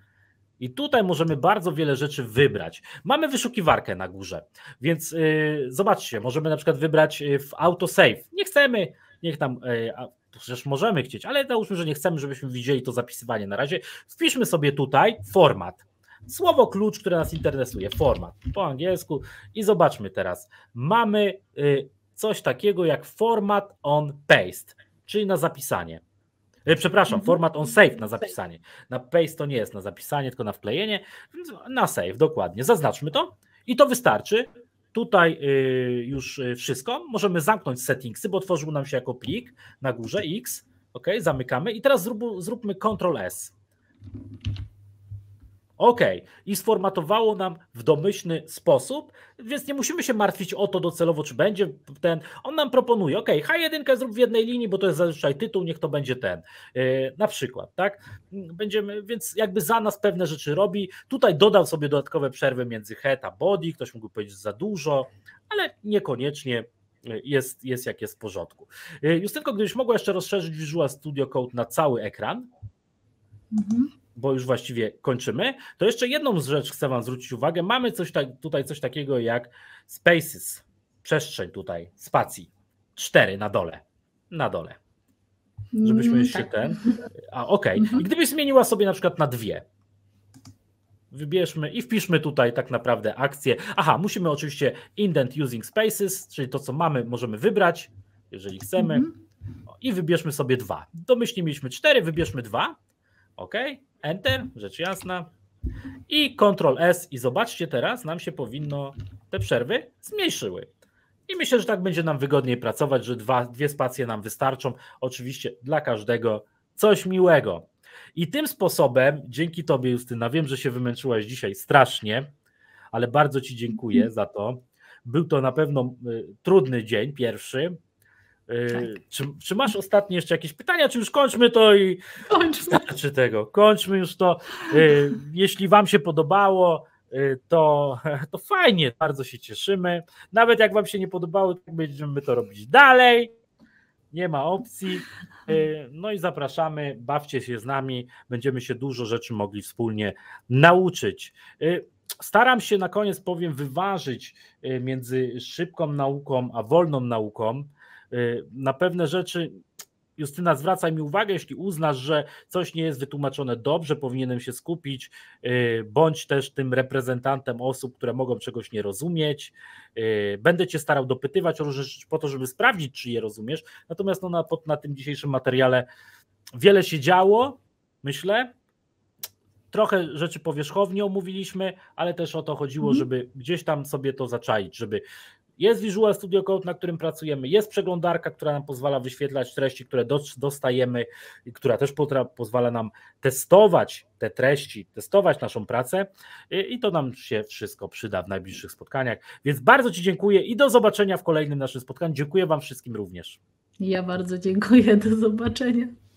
I tutaj możemy bardzo wiele rzeczy wybrać. Mamy wyszukiwarkę na górze, więc y, zobaczcie, możemy na przykład wybrać y, w autosave. Nie chcemy, niech tam, a, przecież możemy chcieć, ale załóżmy, że nie chcemy, żebyśmy widzieli to zapisywanie na razie. Wpiszmy sobie tutaj format słowo klucz, które nas interesuje, format po angielsku. I zobaczmy teraz. Mamy y, coś takiego jak format on paste, czyli na zapisanie. Y, przepraszam, mhm. format on save na zapisanie. Na paste to nie jest na zapisanie, tylko na wklejenie. Na save, dokładnie. Zaznaczmy to i to wystarczy. Tutaj y, już wszystko. Możemy zamknąć settingsy, bo otworzył nam się jako plik na górze X. OK, zamykamy i teraz zrób, zróbmy Ctrl S. OK, i sformatowało nam w domyślny sposób, więc nie musimy się martwić o to docelowo, czy będzie ten. On nam proponuje, OK, H1 zrób w jednej linii, bo to jest zazwyczaj tytuł, niech to będzie ten. Yy, na przykład, tak? Będziemy, więc jakby za nas pewne rzeczy robi. Tutaj dodał sobie dodatkowe przerwy między head a body, ktoś mógłby powiedzieć za dużo, ale niekoniecznie yy, jest, jest jak jest w porządku. Yy, Justynko, gdybyś mogła jeszcze rozszerzyć Visual Studio Code na cały ekran. Mhm bo już właściwie kończymy, to jeszcze jedną rzecz chcę Wam zwrócić uwagę. Mamy coś tak, tutaj coś takiego jak spaces, przestrzeń tutaj, spacji. Cztery na dole. Na dole. Żebyśmy mm, jeszcze tak. ten. A okej. Okay. Mhm. I gdybyś zmieniła sobie na przykład na dwie. Wybierzmy i wpiszmy tutaj tak naprawdę akcję. Aha, musimy oczywiście indent using spaces, czyli to, co mamy, możemy wybrać, jeżeli chcemy. Mm -hmm. I wybierzmy sobie dwa. Domyślnie mieliśmy cztery, wybierzmy dwa. OK. Enter, rzecz jasna. I Ctrl S i zobaczcie teraz, nam się powinno te przerwy zmniejszyły. I myślę, że tak będzie nam wygodniej pracować, że dwa, dwie spacje nam wystarczą. Oczywiście dla każdego coś miłego. I tym sposobem, dzięki Tobie, Justyna, wiem, że się wymęczyłaś dzisiaj strasznie, ale bardzo Ci dziękuję za to. Był to na pewno y, trudny dzień, pierwszy, tak. Y, czy, czy, masz ostatnie jeszcze jakieś pytania, czy już kończmy to i kończmy. tego, kończmy już to. Y, jeśli Wam się podobało, y, to, to fajnie, bardzo się cieszymy. Nawet jak Wam się nie podobało, to będziemy to robić dalej. Nie ma opcji. No i zapraszamy, bawcie się z nami, będziemy się dużo rzeczy mogli wspólnie nauczyć. Staram się na koniec, powiem, wyważyć między szybką nauką a wolną nauką. Y, na pewne rzeczy Justyna, zwracaj mi uwagę, jeśli uznasz, że coś nie jest wytłumaczone dobrze, powinienem się skupić, y, bądź też tym reprezentantem osób, które mogą czegoś nie rozumieć. Y, będę cię starał dopytywać o różne rzeczy po to, żeby sprawdzić, czy je rozumiesz. Natomiast no, na, na tym dzisiejszym materiale wiele się działo, myślę. Trochę rzeczy powierzchownie omówiliśmy, ale też o to chodziło, mhm. żeby gdzieś tam sobie to zaczaić, żeby jest Visual Studio Code, na którym pracujemy, jest przeglądarka, która nam pozwala wyświetlać treści, które dostajemy, i która też pozwala nam testować te treści, testować naszą pracę i to nam się wszystko przyda w najbliższych spotkaniach. Więc bardzo Ci dziękuję i do zobaczenia w kolejnym naszym spotkaniu. Dziękuję Wam wszystkim również. Ja bardzo dziękuję, do zobaczenia.